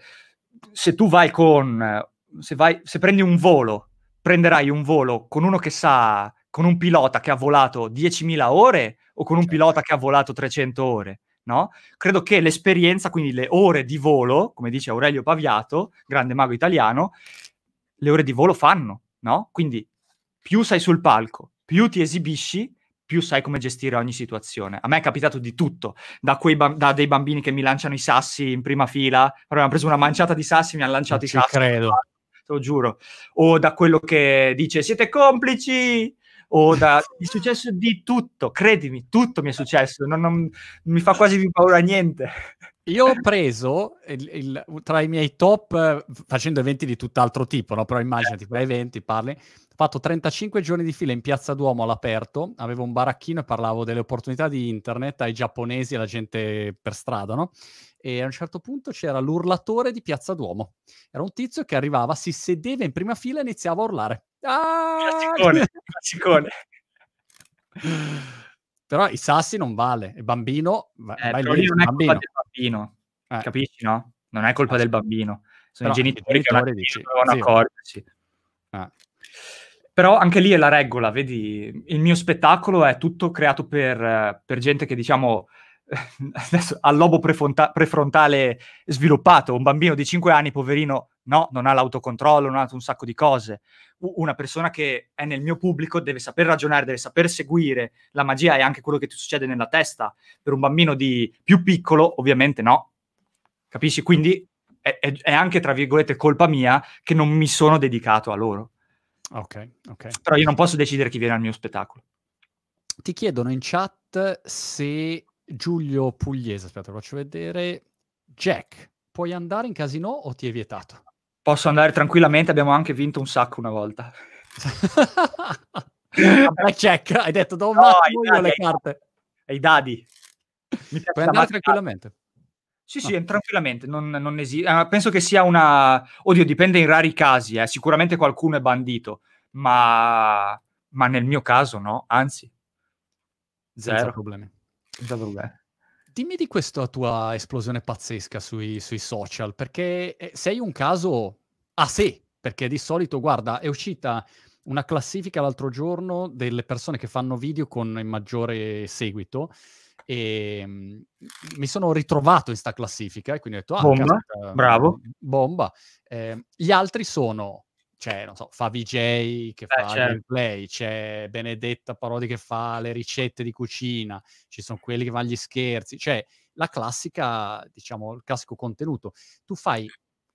se tu vai con, se, vai, se prendi un volo, prenderai un volo con uno che sa, con un pilota che ha volato 10.000 ore o con un certo. pilota che ha volato 300 ore. No? Credo che l'esperienza, quindi le ore di volo, come dice Aurelio Paviato, grande mago italiano, le ore di volo fanno, no? Quindi più sei sul palco, più ti esibisci, più sai come gestire ogni situazione. A me è capitato di tutto, da, ba- da dei bambini che mi lanciano i sassi in prima fila, mi hanno preso una manciata di sassi, e mi hanno lanciato non i sassi. credo. Te lo giuro. O da quello che dice siete complici, o da... mi è successo di tutto, credimi, tutto mi è successo, non, non mi fa quasi più paura niente. Io ho preso il, il, tra i miei top, facendo eventi di tutt'altro tipo, no? però immaginati, fai eventi, parli. Ho fatto 35 giorni di fila in Piazza Duomo all'aperto, avevo un baracchino e parlavo delle opportunità di internet ai giapponesi e alla gente per strada, no? E a un certo punto c'era l'urlatore di Piazza Duomo. Era un tizio che arrivava, si sedeva in prima fila e iniziava a urlare. Ah! Classicone, classicone. Però i sassi non vale, il bambino... Va, eh, vai lì, non è bambino. colpa del bambino, eh. capisci, no? Non è colpa eh, del bambino. Sono però, i genitori, genitori che dici, devono sì. accorgersi. Ah. Però anche lì è la regola, vedi? Il mio spettacolo è tutto creato per, per gente che, diciamo, adesso, al lobo prefronta- prefrontale sviluppato. Un bambino di 5 anni, poverino, no, non ha l'autocontrollo, non ha un sacco di cose. Una persona che è nel mio pubblico deve saper ragionare, deve saper seguire la magia e anche quello che ti succede nella testa. Per un bambino di più piccolo, ovviamente no. Capisci? Quindi è, è, è anche, tra virgolette, colpa mia che non mi sono dedicato a loro. Ok, ok. Però io non posso decidere chi viene al mio spettacolo. Ti chiedono in chat se Giulio Pugliese, aspetta, lo faccio vedere, Jack, puoi andare in casino o ti è vietato? Posso andare tranquillamente, abbiamo anche vinto un sacco una volta. Vabbè, check, hai detto dove un no, attimo dadi, le carte. Ai dadi. Mi Puoi andare tranquillamente. Sì, sì, no. Ah. tranquillamente, non, non esiste. Uh, penso che sia una... Oddio, dipende in rari casi, eh. sicuramente qualcuno è bandito, ma... ma nel mio caso no, anzi, zero Senza problemi. Senza problemi. Dimmi di questa tua esplosione pazzesca sui, sui social, perché eh, sei un caso a sé, perché di solito, guarda, è uscita una classifica l'altro giorno delle persone che fanno video con il maggiore seguito e mm, mi sono ritrovato in sta classifica e quindi ho detto ah, bomba, caspita, bravo bomba eh, gli altri sono c'è, non so, Favi J che Beh, fa certo. gameplay, c'è Benedetta Parodi che fa le ricette di cucina, ci sono quelli che fanno gli scherzi, cioè la classica, diciamo, il classico contenuto. Tu fai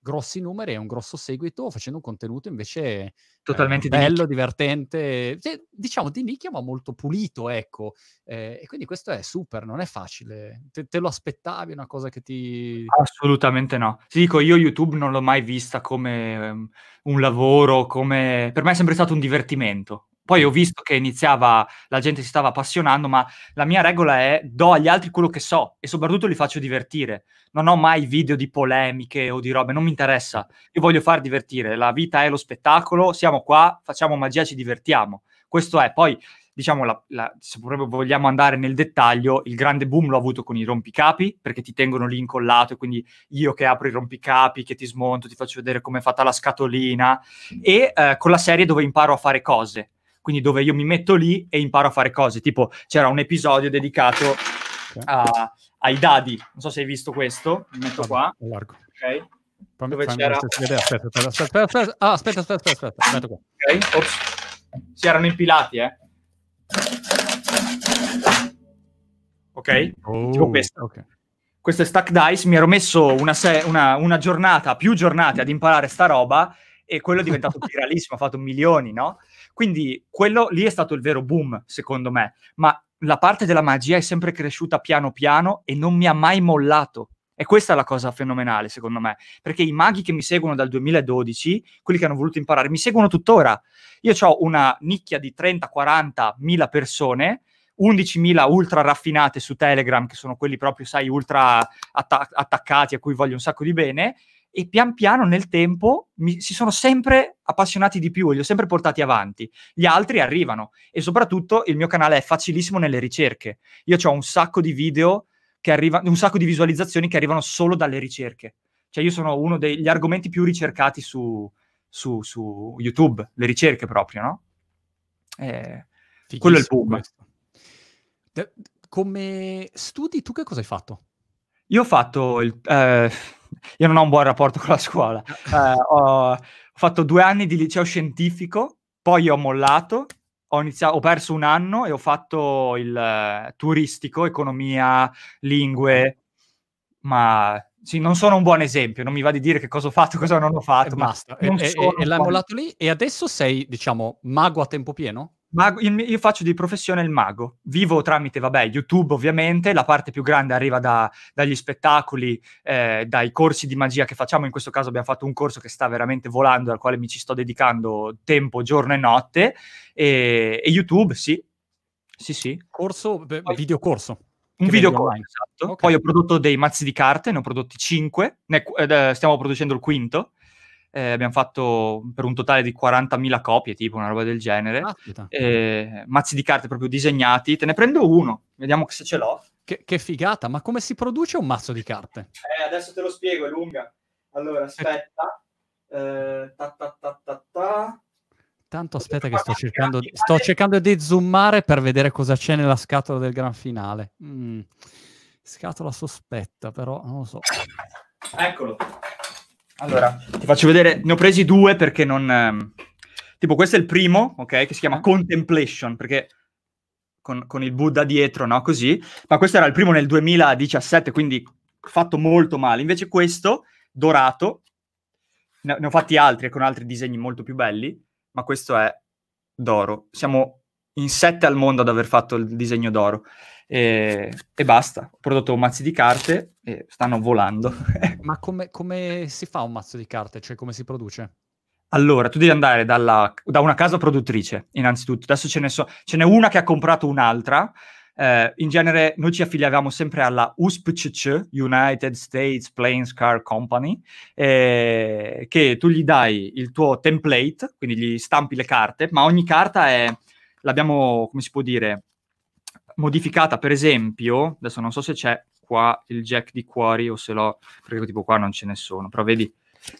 grossi numeri e un grosso seguito facendo un contenuto invece eh, Totalmente eh, bello, di divertente, cioè, diciamo di nicchia ma molto pulito, ecco. Eh, e quindi questo è super, non è facile. Te, te, lo aspettavi una cosa che ti... Assolutamente no. Ti dico, io YouTube non l'ho mai vista come um, un lavoro, come... Per me è sempre stato un divertimento, poi ho visto che iniziava, la gente si stava appassionando, ma la mia regola è do agli altri quello che so e soprattutto li faccio divertire. Non ho mai video di polemiche o di robe, non mi interessa. Io voglio far divertire, la vita è lo spettacolo, siamo qua, facciamo magia, ci divertiamo. Questo è, poi diciamo, la, la, se proprio vogliamo andare nel dettaglio, il grande boom l'ho avuto con i rompicapi, perché ti tengono lì incollato, e quindi io che apro i rompicapi, che ti smonto, ti faccio vedere come è fatta la scatolina, e eh, con la serie dove imparo a fare cose, quindi dove io mi metto lì e imparo a fare cose. Tipo, c'era un episodio dedicato a, ai dadi. Non so se hai visto questo, mi metto qua. Largo. Ok. Dove c'era... Aspetta, aspetta, aspetta, aspetta, ah, aspetta, aspetta, aspetta, aspetta qua. Ok, ops. Si erano impilati, eh. Ok? Oh, tipo questo. Okay. Questo è Stack Dice, mi ero messo una, se- una, una giornata, più giornate ad imparare sta roba e quello è diventato viralissimo, ha fatto milioni, no? Quindi quello lì è stato il vero boom, secondo me. Ma la parte della magia è sempre cresciuta piano piano e non mi ha mai mollato. E questa è la cosa fenomenale, secondo me, perché i maghi che mi seguono dal 2012, quelli che hanno voluto imparare, mi seguono tuttora. Io ho una nicchia di 30-40 mila persone, 11.000 ultra raffinate su Telegram, che sono quelli proprio, sai, ultra atta- attaccati, a cui voglio un sacco di bene, e pian piano nel tempo mi, si sono sempre appassionati di più e li ho sempre portati avanti. Gli altri arrivano e soprattutto il mio canale è facilissimo nelle ricerche. Io ho un sacco di video che arrivano, un sacco di visualizzazioni che arrivano solo dalle ricerche. Cioè io sono uno degli argomenti più ricercati su, su, su YouTube, le ricerche proprio, no? Eh, quello è il boom. Come studi tu che cosa hai fatto? Io ho fatto il... Eh io non ho un buon rapporto con la scuola. Eh, ho fatto due anni di liceo scientifico, poi ho mollato, ho, iniziato, ho perso un anno e ho fatto il eh, turistico, economia, lingue, eh. ma sì, non sono un buon esempio, non mi va di dire che cosa ho fatto, cosa non ho eh, fatto. E basta, e, e, e l'hai mollato lì e adesso sei, diciamo, mago a tempo pieno? Mago, il, io faccio di professione il mago, vivo tramite, vabbè, YouTube ovviamente, la parte più grande arriva da, dagli spettacoli, eh, dai corsi di magia che facciamo, in questo caso abbiamo fatto un corso che sta veramente volando, al quale mi ci sto dedicando tempo, giorno e notte, e, e YouTube, sì, sì, sì. Corso, beh, Poi, videocorso. Un videocorso, esatto. Okay. Poi ho prodotto dei mazzi di carte, ne ho prodotti 5, ne, eh, stiamo producendo il quinto, eh, abbiamo fatto per un totale di 40.000 copie, tipo una roba del genere, eh, mazzi di carte proprio disegnati, te ne prendo uno, vediamo se ce l'ho. Che, che figata, ma come si produce un mazzo di carte? Eh, adesso te lo spiego, è lunga. Allora, eh. aspetta. Eh, ta, ta, ta, ta, Tanto aspetta che sto cercando, di, sto cercando di zoomare per vedere cosa c'è nella scatola del gran finale. Mm. Scatola sospetta, però non lo so. Eccolo. Allora, ti faccio vedere, ne ho presi due perché non... Ehm... Tipo, questo è il primo, ok, che si chiama Contemplation, perché con, con il Buddha dietro, no, così. Ma questo era il primo nel 2017, quindi fatto molto male. Invece questo, dorato, ne, ne ho fatti altri con altri disegni molto più belli, ma questo è d'oro. Siamo in sette al mondo ad aver fatto il disegno d'oro e, e basta. Ho prodotto mazzi di carte e stanno volando. Ma come, come, si fa un mazzo di carte? Cioè come si produce? Allora, tu devi andare dalla, da una casa produttrice, innanzitutto. Adesso ce, ne so, ce n'è una che ha comprato un'altra. Eh, in genere noi ci affiliavamo sempre alla USPCC, United States Planes Car Company, eh, che tu gli dai il tuo template, quindi gli stampi le carte, ma ogni carta è, l'abbiamo, come si può dire, modificata, per esempio, adesso non so se c'è qua il jack di cuori o se l'ho, perché tipo qua non ce ne sono, però vedi,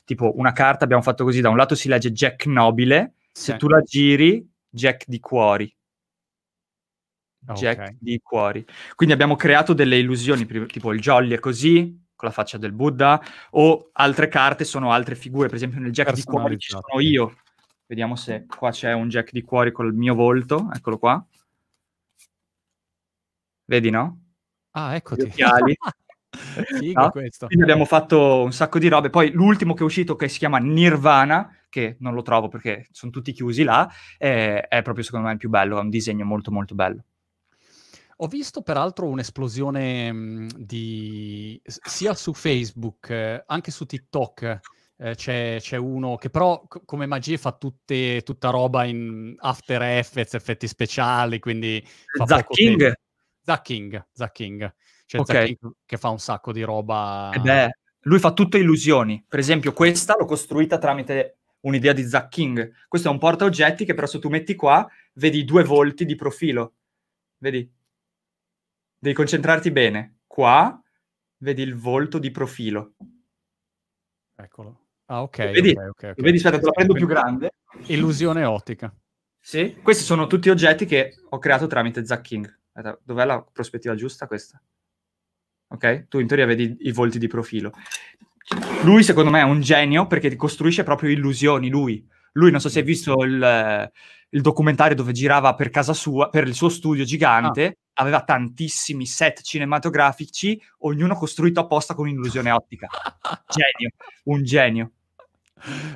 tipo una carta abbiamo fatto così, da un lato si legge jack nobile, se tu la giri, jack di cuori. Jack okay. di cuori. Quindi abbiamo creato delle illusioni, tipo il jolly è così, con la faccia del Buddha, o altre carte sono altre figure, per esempio nel jack di cuori ci sono io. Vediamo se qua c'è un jack di cuori col mio volto, eccolo qua Vedi, no? Ah, eccoti. Gli occhiali. Figo no? questo. Quindi abbiamo fatto un sacco di robe. Poi l'ultimo che è uscito, che si chiama Nirvana, che non lo trovo perché sono tutti chiusi là, è, è proprio secondo me il più bello, ha un disegno molto molto bello. Ho visto peraltro un'esplosione mm, di... sia su Facebook, eh, anche su TikTok, eh, c'è, c'è, uno che però c- come magie fa tutte, tutta roba in After Effects, effetti speciali, quindi... Fa Zack King? Zacking, King, Cioè okay. Zach che fa un sacco di roba. Eh beh, lui fa tutte illusioni. Per esempio, questa l'ho costruita tramite un'idea di Zacking. Questo è un porta oggetti che però se tu metti qua vedi due volti di profilo. Vedi? Devi concentrarti bene. Qua vedi il volto di profilo. Eccolo. Ah, ok. Vedi, okay, okay, okay. vedi aspetta, te la prendo più grande. Illusione ottica. Sì, questi sono tutti oggetti che ho creato tramite Zacking dov'è la prospettiva giusta questa? Ok? Tu in teoria vedi i volti di profilo. Lui, secondo me, è un genio perché costruisce proprio illusioni. Lui, lui non so se hai visto il, il documentario dove girava per casa sua, per il suo studio gigante. No. Ah. Aveva tantissimi set cinematografici, ognuno costruito apposta con illusione ottica. genio, un genio.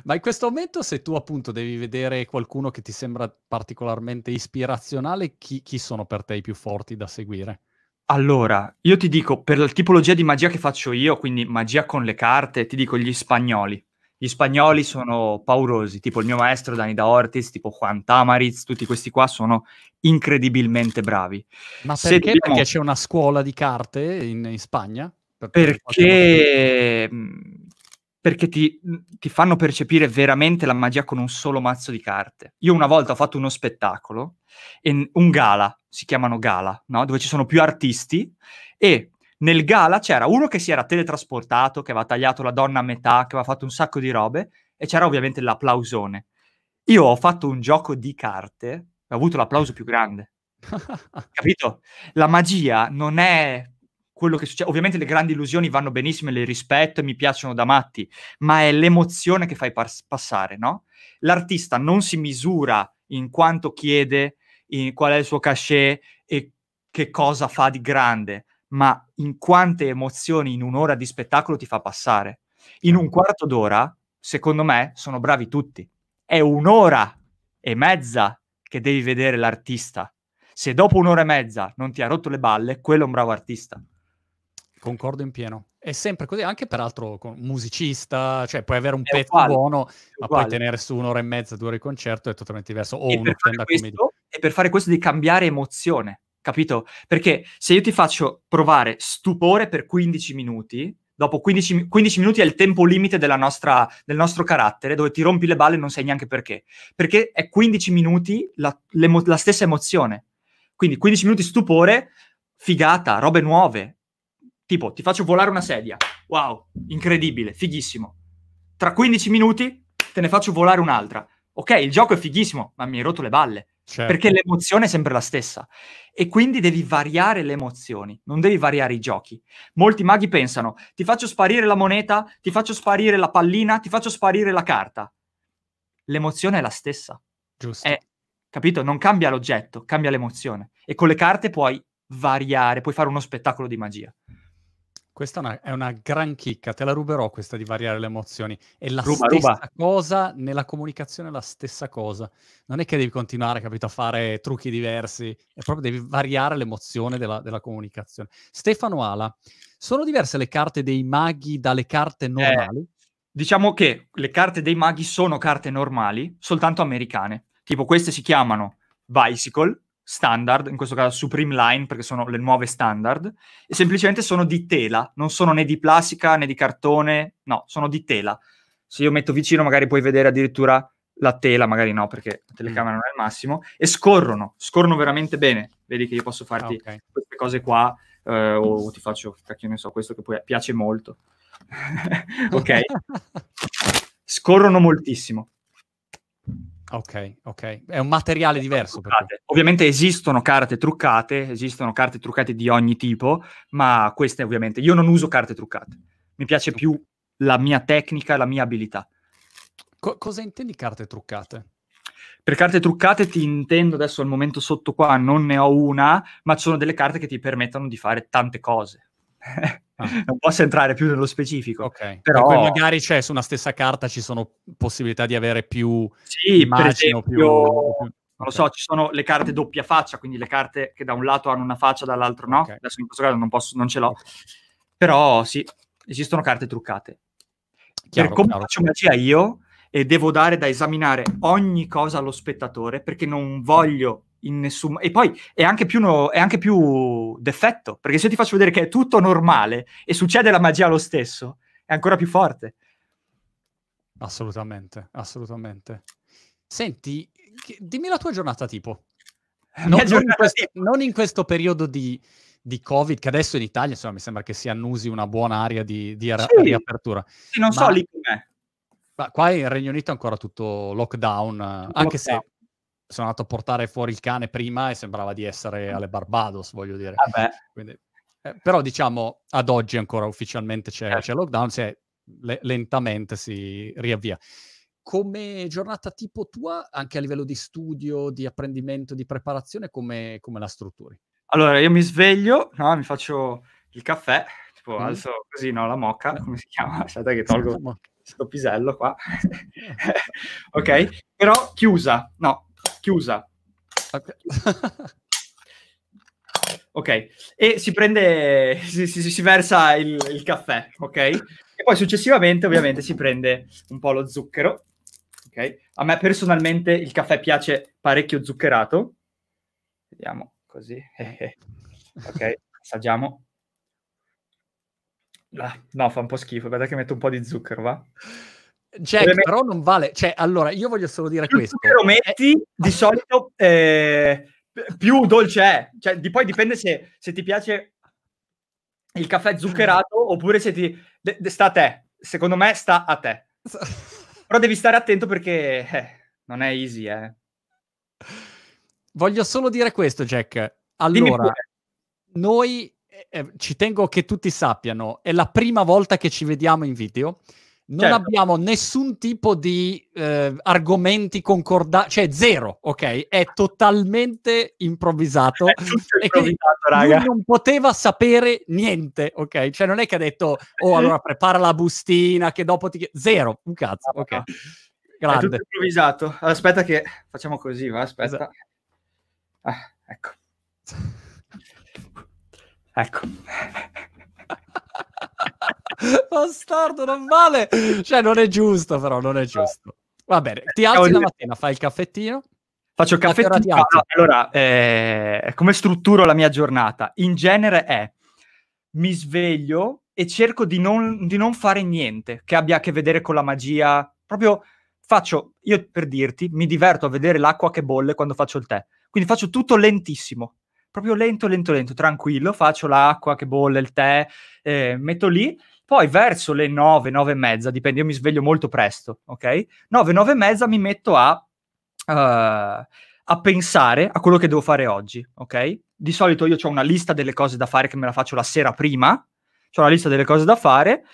Ma in questo momento, se tu appunto devi vedere qualcuno che ti sembra particolarmente ispirazionale, chi, chi sono per te i più forti da seguire? Allora, io ti dico, per la tipologia di magia che faccio io, quindi magia con le carte, ti dico gli spagnoli. Gli spagnoli sono paurosi, tipo il mio maestro Dani da Ortiz, tipo Juan Tamariz, tutti questi qua sono incredibilmente bravi. Ma perché? Dobbiamo... Perché c'è una scuola di carte in, in Spagna? Per perché perché ti, mhmm, ti, fanno percepire veramente la magia con un solo mazzo di carte. Io una volta ho fatto uno spettacolo, un gala, si chiamano gala, no? dove ci sono più artisti, e nel gala c'era uno che si era teletrasportato, che aveva tagliato la donna a metà, che aveva fatto un sacco di robe, e c'era ovviamente l'applausone. Io ho fatto un gioco di carte, ho avuto l'applauso più grande. Capito? La magia non è quello che succede. Ovviamente le grandi illusioni vanno benissimo, le rispetto e mi piacciono da matti, ma è l'emozione che fai par- passare, no? L'artista non si misura in quanto chiede, in qual è il suo cachet e che cosa fa di grande, ma in quante emozioni in un'ora di spettacolo ti fa passare. In un quarto d'ora, secondo me, sono bravi tutti. È un'ora e mezza che devi vedere l'artista. Se dopo un'ora e mezza non ti ha rotto le balle, quello è un bravo artista. Concordo in pieno. È sempre così, anche peraltro con musicista, cioè puoi avere un è pezzo uguale, buono, ma poi tenere su un'ora e mezza, due ore di concerto è totalmente diverso. O e, per questo, e per fare questo di cambiare emozione, capito? Perché se io ti faccio provare stupore per 15 minuti, dopo 15, 15 minuti è il tempo limite nostra, del nostro carattere, dove ti rompi le balle e non sai neanche perché. Perché è 15 minuti la, la stessa emozione. Quindi 15 minuti stupore, figata, robe nuove, Tipo, ti faccio volare una sedia. Wow, incredibile, fighissimo. Tra 15 minuti te ne faccio volare un'altra. Ok, il gioco è fighissimo, ma mi hai rotto le balle. Certo. Perché l'emozione è sempre la stessa. E quindi devi variare le emozioni, non devi variare i giochi. Molti maghi pensano, ti faccio sparire la moneta, ti faccio sparire la pallina, ti faccio sparire la carta. L'emozione è la stessa. Giusto. È, eh, capito? Non cambia l'oggetto, cambia l'emozione. E con le carte puoi variare, puoi fare uno spettacolo di magia. Questa è una, è una, gran chicca, te la ruberò questa di variare le emozioni. È la ruba, stessa ruba. cosa, nella comunicazione è la stessa cosa. Non è che devi continuare, capito, a fare trucchi diversi, è proprio devi variare l'emozione della, della comunicazione. Stefano Ala, sono diverse le carte dei maghi dalle carte eh, normali? Eh, diciamo che le carte dei maghi sono carte normali, soltanto americane. Tipo queste si chiamano Bicycle, standard, in questo caso Supreme Line, perché sono le nuove standard, e semplicemente sono di tela, non sono né di plastica né di cartone, no, sono di tela. Se io metto vicino magari puoi vedere addirittura la tela, magari no, perché la telecamera mm. non è il massimo, e scorrono, scorrono veramente bene. Vedi che io posso ah, farti okay. queste cose qua, eh, o, ti faccio, cacchio ne so, questo che poi piace molto. ok? Scorrono moltissimo. Ok, ok. È un materiale diverso. Ovviamente esistono carte truccate, esistono carte truccate di ogni tipo, ma queste ovviamente... Io non uso carte truccate. Mi piace più la mia tecnica, la mia abilità. Co- cosa intendi carte truccate? Per carte truccate ti intendo adesso al momento sotto qua, non ne ho una, ma sono delle carte che ti permettono di fare tante cose. Ah. non posso entrare più nello specifico. Okay. Però per magari c'è cioè, su una stessa carta ci sono possibilità di avere più Sì, immagino, per esempio, più... Non lo so, ci sono le carte doppia faccia, quindi le carte che da un lato hanno una faccia, dall'altro no. Okay. Adesso in questo caso non, posso, non ce l'ho. Però sì, esistono carte truccate. Chiaro, per come chiaro. faccio magia io e devo dare da esaminare ogni cosa allo spettatore perché non voglio in nessun e poi è anche, più no... è anche più defetto perché se io ti faccio vedere che è tutto normale e succede la magia lo stesso è ancora più forte assolutamente assolutamente senti che... dimmi la tua giornata tipo non, non, in questo, non, in questo, periodo di, di, Covid, che adesso in Italia insomma, mi sembra che si annusi una buona area di, di ar- sì. riapertura. Sì, non ma, so lì com'è. Ma qua in Regno Unito è ancora tutto lockdown, tutto anche lockdown. se sono andato a portare fuori il cane prima e sembrava di essere alle Barbados, voglio dire. Ah, Quindi, eh, però diciamo, ad oggi ancora ufficialmente c'è, certo. c'è lockdown, si le- lentamente si riavvia. Come giornata tipo tua, anche a livello di studio, di apprendimento, di preparazione, come, come la strutturi? Allora, io mi sveglio, no, mi faccio il caffè, tipo mm. alzo così, no, la mocca, eh. come si chiama? Aspetta che tolgo questo pisello qua. Eh. ok, però chiusa, no, chiusa. Ok. ok, e si prende, si, si, si versa il, il, caffè, ok? E poi successivamente ovviamente si prende un po' lo zucchero, ok? A me personalmente il caffè piace parecchio zuccherato. Vediamo, così. ok, assaggiamo. No, fa un po' schifo, guarda che metto un po' di zucchero, va? Jack, cioè, però non vale. Cioè, allora, io voglio solo dire più questo. Più lo eh, metti, eh, di solito eh, più dolce è. Cioè, di, poi dipende se, se, ti piace il caffè zuccherato oppure se ti... De, de, sta a te. Secondo me sta a te. Però devi stare attento perché eh, non è easy, eh. Voglio solo dire questo, Jack. Allora, noi... Eh, eh, ci tengo che tutti sappiano, è la prima volta che ci vediamo in video non certo. abbiamo nessun tipo di eh, argomenti concordati, cioè zero, ok? È totalmente improvvisato. È improvvisato, raga. non poteva sapere niente, ok? Cioè non è che ha detto, oh allora prepara la bustina che dopo ti... Zero, un cazzo, ok. Grande. Ah, ah. È tutto improvvisato. Aspetta che facciamo così, va? Aspetta. Esatto. Ah, ecco. ecco. Bastardo, non vale. Cioè, non è giusto, però, non è giusto. Va bene, ti alzi la mattina, fai il caffettino. Faccio il caffettino. Ah, allora, eh, come strutturo la mia giornata? In genere è, mi sveglio e cerco di non, di non fare niente che abbia a che vedere con la magia. Proprio faccio, io per dirti, mi diverto a vedere l'acqua che bolle quando faccio il tè. Quindi faccio tutto lentissimo, proprio lento, lento, lento, tranquillo, faccio l'acqua che bolle, il tè, eh, metto lì poi verso le 9, 9 e mezza, dipende, io mi sveglio molto presto, ok? 9, 9 e mezza mi metto a, uh, a pensare a quello che devo fare oggi, ok? Di solito io ho una lista delle cose da fare che me la faccio la sera prima, ho una lista delle cose da fare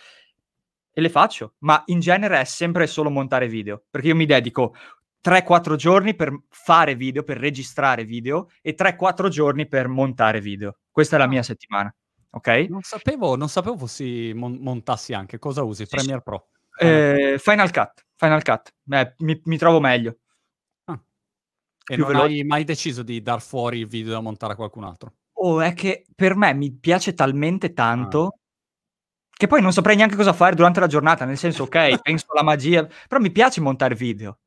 e le faccio, ma in genere è sempre solo montare video, perché io mi dedico 3-4 giorni per fare video, per registrare video e 3-4 giorni per montare video. Questa è la ah. mia settimana ok? Non sapevo, non sapevo fossi mon- montassi anche, cosa usi? Sì, Premiere Pro? Eh, Final Cut, Final Cut, eh, mi, mi trovo meglio. Ah. E non veloce. hai mai deciso di dar fuori il video da montare a qualcun altro? Oh, è che per me mi piace talmente tanto... Ah che poi non saprei neanche cosa fare durante la giornata, nel senso, ok, penso alla magia, però mi piace montare video.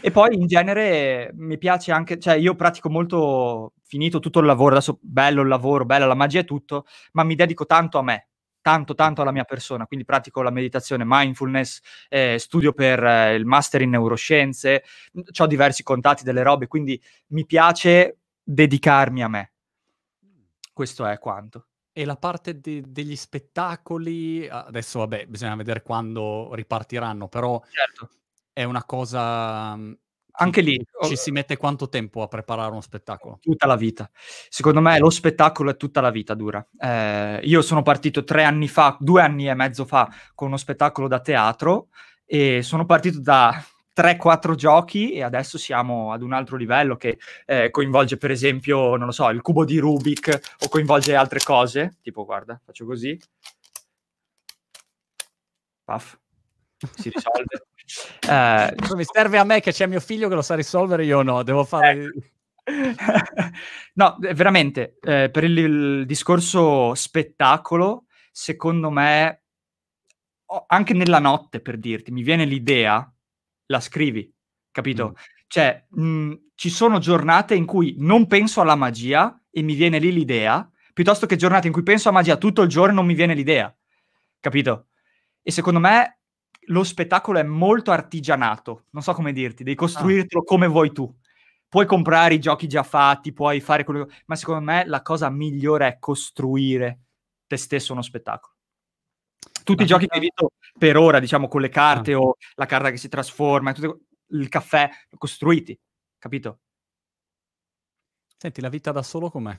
E poi in genere mi piace anche, cioè io pratico molto finito tutto il lavoro, adesso bello il lavoro, bella la magia e tutto, ma mi dedico tanto a me, tanto tanto alla mia persona, quindi pratico la meditazione, mindfulness, eh, studio per eh, il master in neuroscienze, mm, ho diversi contatti delle robe, quindi mi piace dedicarmi a me. Questo è quanto. E la parte de- degli spettacoli, adesso vabbè, bisogna vedere quando ripartiranno, però certo. è una cosa mm, anche lì ci si mette quanto tempo a preparare uno spettacolo? Tutta la vita. Secondo me lo spettacolo è tutta la vita dura. Eh, io sono partito tre anni fa, due anni e mezzo fa, con uno spettacolo da teatro e sono partito da 3-4 giochi e adesso siamo ad un altro livello che eh, coinvolge per esempio, non lo so, il cubo di Rubik o coinvolge altre cose, tipo guarda, faccio così, puff, si risolve. Eh, mi serve a me che c'è mio figlio che lo sa risolvere, io no, devo fare... Ecco. no, eh, veramente, eh, per il, il, discorso spettacolo, secondo me, anche nella notte, per dirti, mi viene l'idea, la scrivi, capito? Mm. Cioè, mh, mm, ci sono giornate in cui non penso alla magia e mi viene lì l'idea, piuttosto che giornate in cui penso a magia tutto il giorno e non mi viene l'idea, capito? E secondo me lo spettacolo è molto artigianato, non so come dirti, devi ah. costruirtelo ah. come vuoi tu. Puoi comprare i giochi già fatti, puoi fare quello che... Ma secondo me la cosa migliore è costruire te stesso uno spettacolo. Tutti Ma i giochi che hai visto per ora, diciamo, con le carte ah. o la carta che si trasforma, tutto... il caffè, costruiti, capito? Senti, la vita da solo com'è?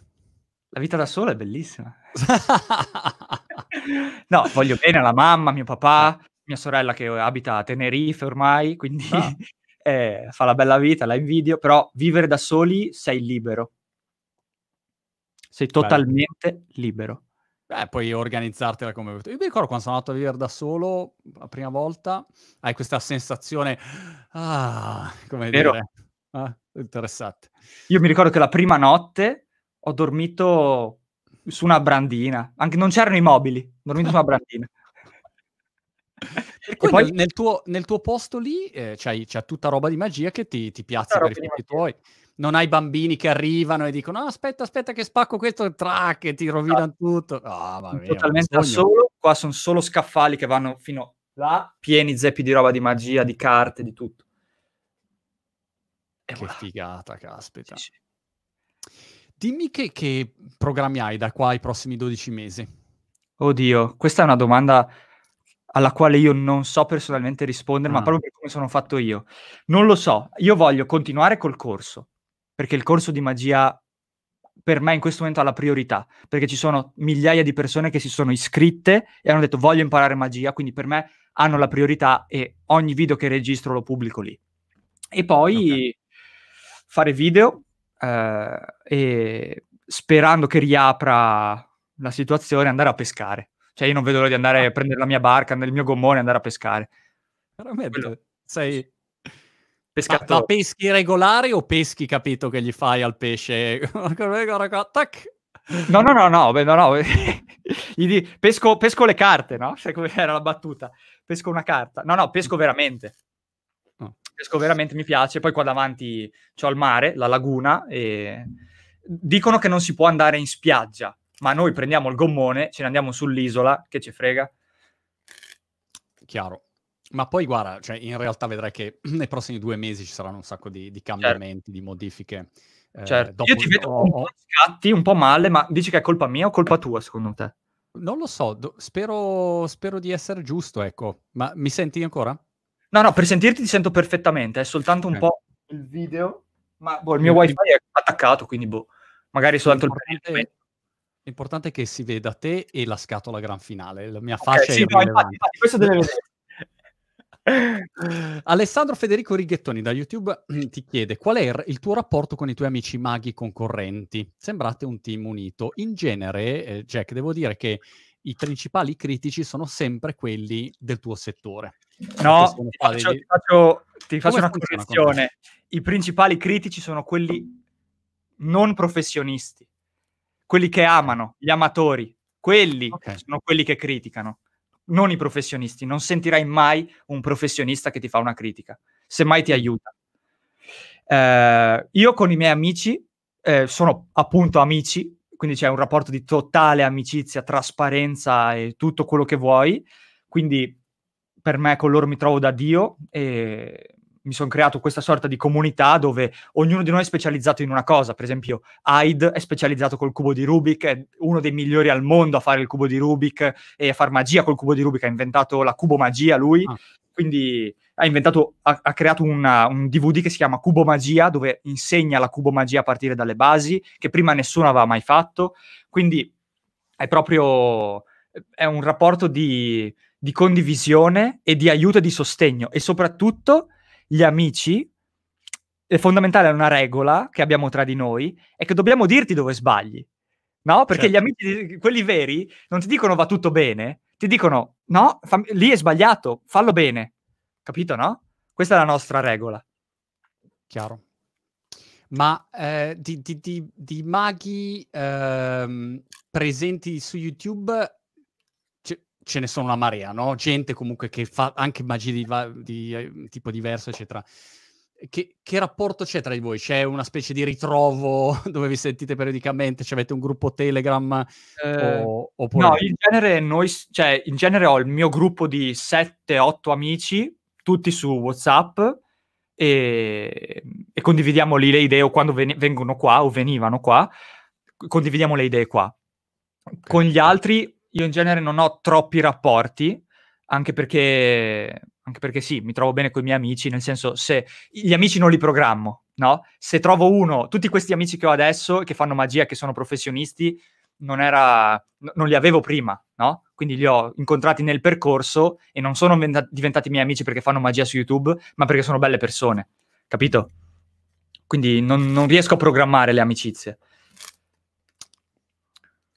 La vita da solo è bellissima. no, voglio bene alla mamma, mio papà, mia sorella che eh, abita a Tenerife ormai, quindi ah. eh, fa la bella vita, la invidio, però vivere da soli sei libero. Sei totalmente Beh. libero. Beh, puoi organizzartela come vuoi. Io mi ricordo quando sono andato a vivere da solo la prima volta, hai questa sensazione, ah, come Vero. dire, ah, interessante. Io mi ricordo che la prima notte ho dormito su una brandina, anche non c'erano i mobili, ho dormito su una brandina. E poi nel tuo, nel tuo, posto lì eh, c'hai, c'è tutta roba di magia che ti, ti piazza per i fatti tuoi. Non hai bambini che arrivano e dicono: no, ah, aspetta, aspetta, che spacco questo track e ti esatto. rovinano no. tutto. Oh, mamma mia, Totalmente da solo. Qua sono solo scaffali che vanno fino là, pieni zeppi di roba di magia, di carte, di tutto. E che voilà. figata, caspita. Sì, sì. Dimmi che, che programmi hai da qua ai prossimi 12 mesi. Oddio, questa è una domanda alla quale io non so personalmente rispondere, ah. ma proprio per come sono fatto io. Non lo so, io voglio continuare col corso, perché il corso di magia per me in questo momento ha la priorità, perché ci sono migliaia di persone che si sono iscritte e hanno detto voglio imparare magia, quindi per me hanno la priorità e ogni video che registro lo pubblico lì. E poi okay. fare video eh, e sperando che riapra la situazione andare a pescare cioè io non vedo l'ora di andare a prendere la mia barca, nel mio gommone e andare a pescare. Veramente, Quello. sei... Pescatore. Ma, ma peschi regolari o peschi, capito, che gli fai al pesce? Tac, No, no, no, no, beh, no, no. pesco, pesco, le carte, no? Sai cioè, come era la battuta? Pesco una carta. No, no, pesco veramente. Pesco veramente, mi piace. Poi qua davanti c'ho il mare, la laguna. E... Dicono che non si può andare in spiaggia, ma noi prendiamo il gommone, ce ne andiamo sull'isola, che ci frega. Chiaro. Ma poi guarda, cioè, in realtà vedrai che nei prossimi due mesi ci saranno un sacco di, di certo. cambiamenti, certo. di modifiche. Eh, certo. Io ti vedo oh, un po' oh. scatti, un po' male, ma dici che è colpa mia o colpa tua secondo te? Non lo so, do- spero, spero di essere giusto, ecco. Ma mi senti ancora? No, no, per sentirti ti sento perfettamente, è soltanto un eh. po' il video, ma boh, il mio wifi è attaccato, quindi boh, magari soltanto il... L'importante è che si veda te e la scatola gran finale. La mia faccia okay, è sì, infatti, infatti, questo deve Alessandro Federico Righettoni da YouTube mm, ti chiede qual è il tuo rapporto con i tuoi amici maghi concorrenti? Sembrate un team unito. In genere, eh, Jack, devo dire che i principali critici sono sempre quelli del tuo settore. No, ti faccio, dei... faccio, ti faccio una correzione. I principali critici sono quelli non professionisti quelli che amano, gli amatori, quelli okay. sono quelli che criticano, non i professionisti. Non sentirai mai un professionista che ti fa una critica, semmai ti aiuta. Eh, io con i miei amici eh, sono appunto amici, quindi c'è un rapporto di totale amicizia, trasparenza e tutto quello che vuoi. Quindi per me con loro mi trovo da Dio e mi sono creato questa sorta di comunità dove ognuno di noi è specializzato in una cosa. Per esempio, Aid è specializzato col cubo di Rubik, è uno dei migliori al mondo a fare il cubo di Rubik e a far magia col cubo di Rubik. Ha inventato la cubo magia lui. Ah. Quindi ha inventato, ha, ha creato una, un DVD che si chiama Cubo Magia, dove insegna la cubo magia a partire dalle basi, che prima nessuno aveva mai fatto. Quindi è proprio è un rapporto di, di condivisione e di aiuto e di sostegno. E soprattutto gli amici, è fondamentale una regola che abbiamo tra di noi, è che dobbiamo dirti dove sbagli. No? Perché certo. gli amici, quelli veri, non ti dicono va tutto bene, ti dicono no, fam- lì è sbagliato, fallo bene. Capito, no? Questa è la nostra regola. Chiaro. Ma eh, di, di, di, di, maghi eh, presenti su YouTube ce ne sono una marea, no? Gente comunque che fa anche magie di, di eh, tipo diverso, eccetera. Che, che, rapporto c'è tra di voi? C'è una specie di ritrovo dove vi sentite periodicamente? C'è avete un gruppo Telegram? Eh, o, oppure... No, in genere, noi, cioè, in genere ho il mio gruppo di 7-8 amici, tutti su WhatsApp, e, e condividiamo lì le idee o quando ven- vengono qua o venivano qua, condividiamo le idee qua. Con gli altri io in genere non ho troppi rapporti, anche perché, anche perché sì, mi trovo bene con i miei amici, nel senso se gli amici non li programmo, no? Se trovo uno, tutti questi amici che ho adesso, che fanno magia, che sono professionisti, non, era, non li avevo prima, no? Quindi li ho incontrati nel percorso e non sono diventati miei amici perché fanno magia su YouTube, ma perché sono belle persone, capito? Quindi non, non riesco a programmare le amicizie.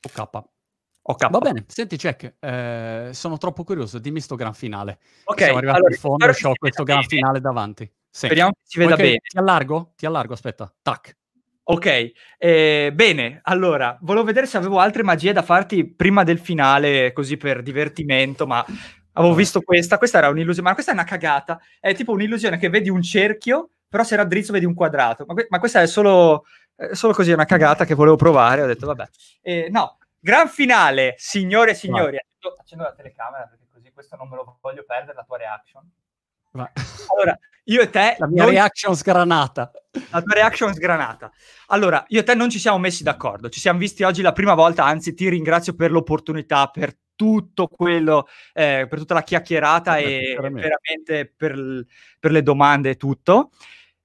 Ok. Ok. Va bene, senti Jack, eh, sono troppo curioso, dimmi sto gran finale. Ok. Siamo arrivati allora, in fondo, ho questo bene. gran finale davanti. Sì. Speriamo che si veda okay, bene. Ti allargo? Ti allargo, aspetta. Tac. Ok, eh, bene, allora, volevo vedere se avevo altre magie da farti prima del finale, così per divertimento, ma avevo eh. visto questa, questa era un'illusione, ma questa è una cagata, è tipo un'illusione che vedi un cerchio, però se raddrizzo vedi un quadrato, ma, que- ma questa è solo, eh, solo così, una cagata che volevo provare, ho detto vabbè. Eh, no, Gran finale, signore e signori. Vai. Accendo la telecamera perché così questo non me lo voglio perdere, la tua reaction. Vai. Allora, io e te... La mia non... reaction sgranata. La tua reaction sgranata. Allora, io e te non ci siamo messi d'accordo, ci siamo visti oggi la prima volta, anzi ti ringrazio per l'opportunità, per tutto quello, eh, per tutta la chiacchierata e veramente per, per le domande e tutto,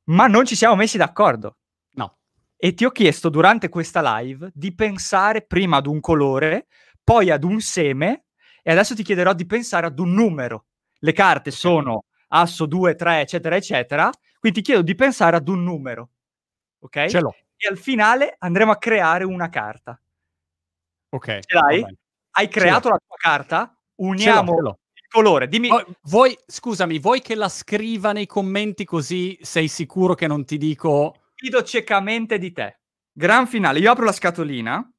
ma non ci siamo messi d'accordo e ti ho chiesto durante questa live di pensare prima ad un colore, poi ad un seme e adesso ti chiederò di pensare ad un numero. Le carte sono asso 2, 3, eccetera, eccetera, quindi ti chiedo di pensare ad un numero. Ok? Ce l'ho. E al finale andremo a creare una carta. Ok. Ce l'hai? Hai creato la tua carta? Uniamo ce l'ho, ce l'ho colore. Dimmi... Oh, voi, scusami, vuoi che la scriva nei commenti così sei sicuro che non ti dico fido ciecamente di te. Gran finale. Io apro la scatolina.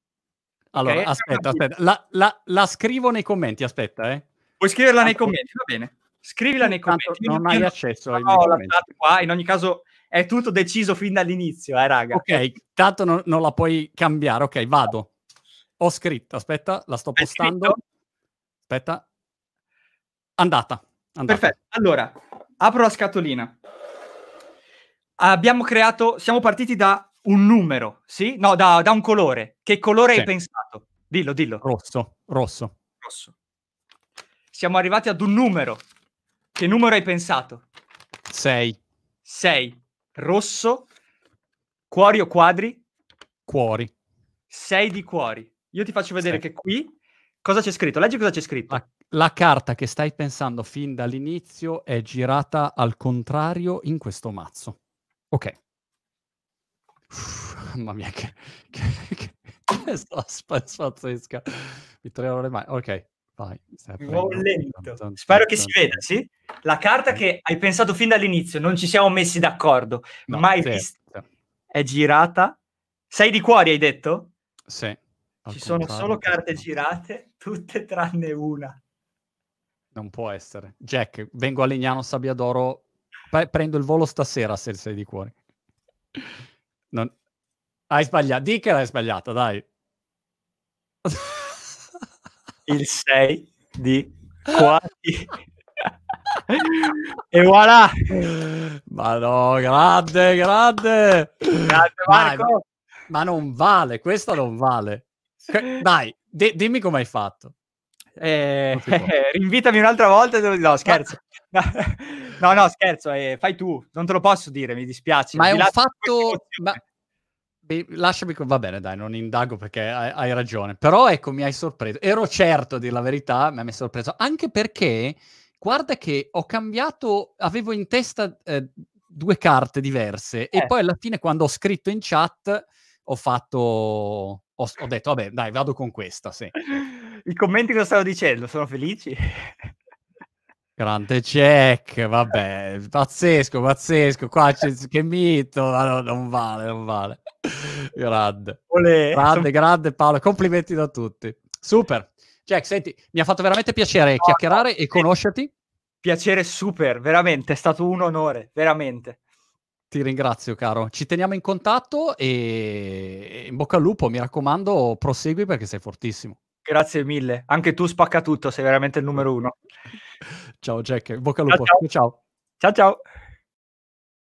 Allora, okay. aspetta, aspetta. La, la, la, scrivo nei commenti, aspetta, eh. Puoi scriverla nei commenti, va bene. Scrivila nei commenti. non, hai accesso ai miei commenti. Qua. In ogni caso è tutto deciso fin dall'inizio, eh, raga. Ok, tanto non, non la puoi cambiare. Ok, vado. Ho scritto, aspetta, la sto postando. Aspetta. Andata. Andata. Perfetto. Allora, apro la scatolina abbiamo creato, siamo partiti da un numero, sì? No, da, da un colore. Che colore sì. hai pensato? Dillo, dillo. Rosso, rosso. Rosso. Siamo arrivati ad un numero. Che numero hai pensato? Sei. Sei. Rosso. Cuori o quadri? Cuori. Sei di cuori. Io ti faccio vedere Sei. che qui cosa c'è scritto. Leggi cosa c'è scritto. La, la carta che stai pensando fin dall'inizio è girata al contrario in questo mazzo. Ok. mamma mia, che, che, che, che spazzesca. Mi tremo le mani. Ok, vai. Spero che si veda, sì? La carta che hai pensato fin dall'inizio, non ci siamo messi d'accordo, no, mai certo. vista. È girata. Sei di cuori, hai detto? Sì. Ci sono solo carte girate, tutte tranne una. Non può essere. Jack, vengo a Legnano Sabbiadoro Pre- prendo il volo stasera se sei di cuore. Non... Hai sbagliato, di che l'hai sbagliata, dai. il 6 di quasi. e voilà! Ma no, grande, grande! Grazie Marco! Dai, ma non vale, questo non vale. Dai, de- dimmi come hai fatto. Eh, eh, rinvitami un'altra volta. No, scherzo. No, no, no scherzo. Eh, fai tu. Non te lo posso dire, mi dispiace. Ma mi è un fatto... Ma... Beh, lasciami... Va bene, dai, non indago perché hai, hai, ragione. Però ecco, mi hai sorpreso. Ero certo, a dire la verità, ma mi hai sorpreso. Anche perché, guarda che ho cambiato... Avevo in testa eh, due carte diverse e eh. poi alla fine quando ho scritto in chat ho fatto ho, ho detto, vabbè, dai, vado con questa, sì. I commenti cosa stavo dicendo? Sono felici? Grande check, vabbè, pazzesco, pazzesco, qua c'è che mito, no, non vale, non vale. Grande, Olè, grande, sono... grande Paolo, complimenti da tutti. Super. Jack, senti, mi ha fatto veramente piacere no, chiacchierare no, e conoscerti. Piacere super, veramente, è stato un onore, veramente. Ti ringrazio, caro. Ci teniamo in contatto e in bocca al lupo, mi raccomando, prosegui perché sei fortissimo. Grazie mille. Anche tu spacca tutto, sei veramente il numero uno. ciao Jack, in bocca al lupo. ciao. ciao. ciao, ciao.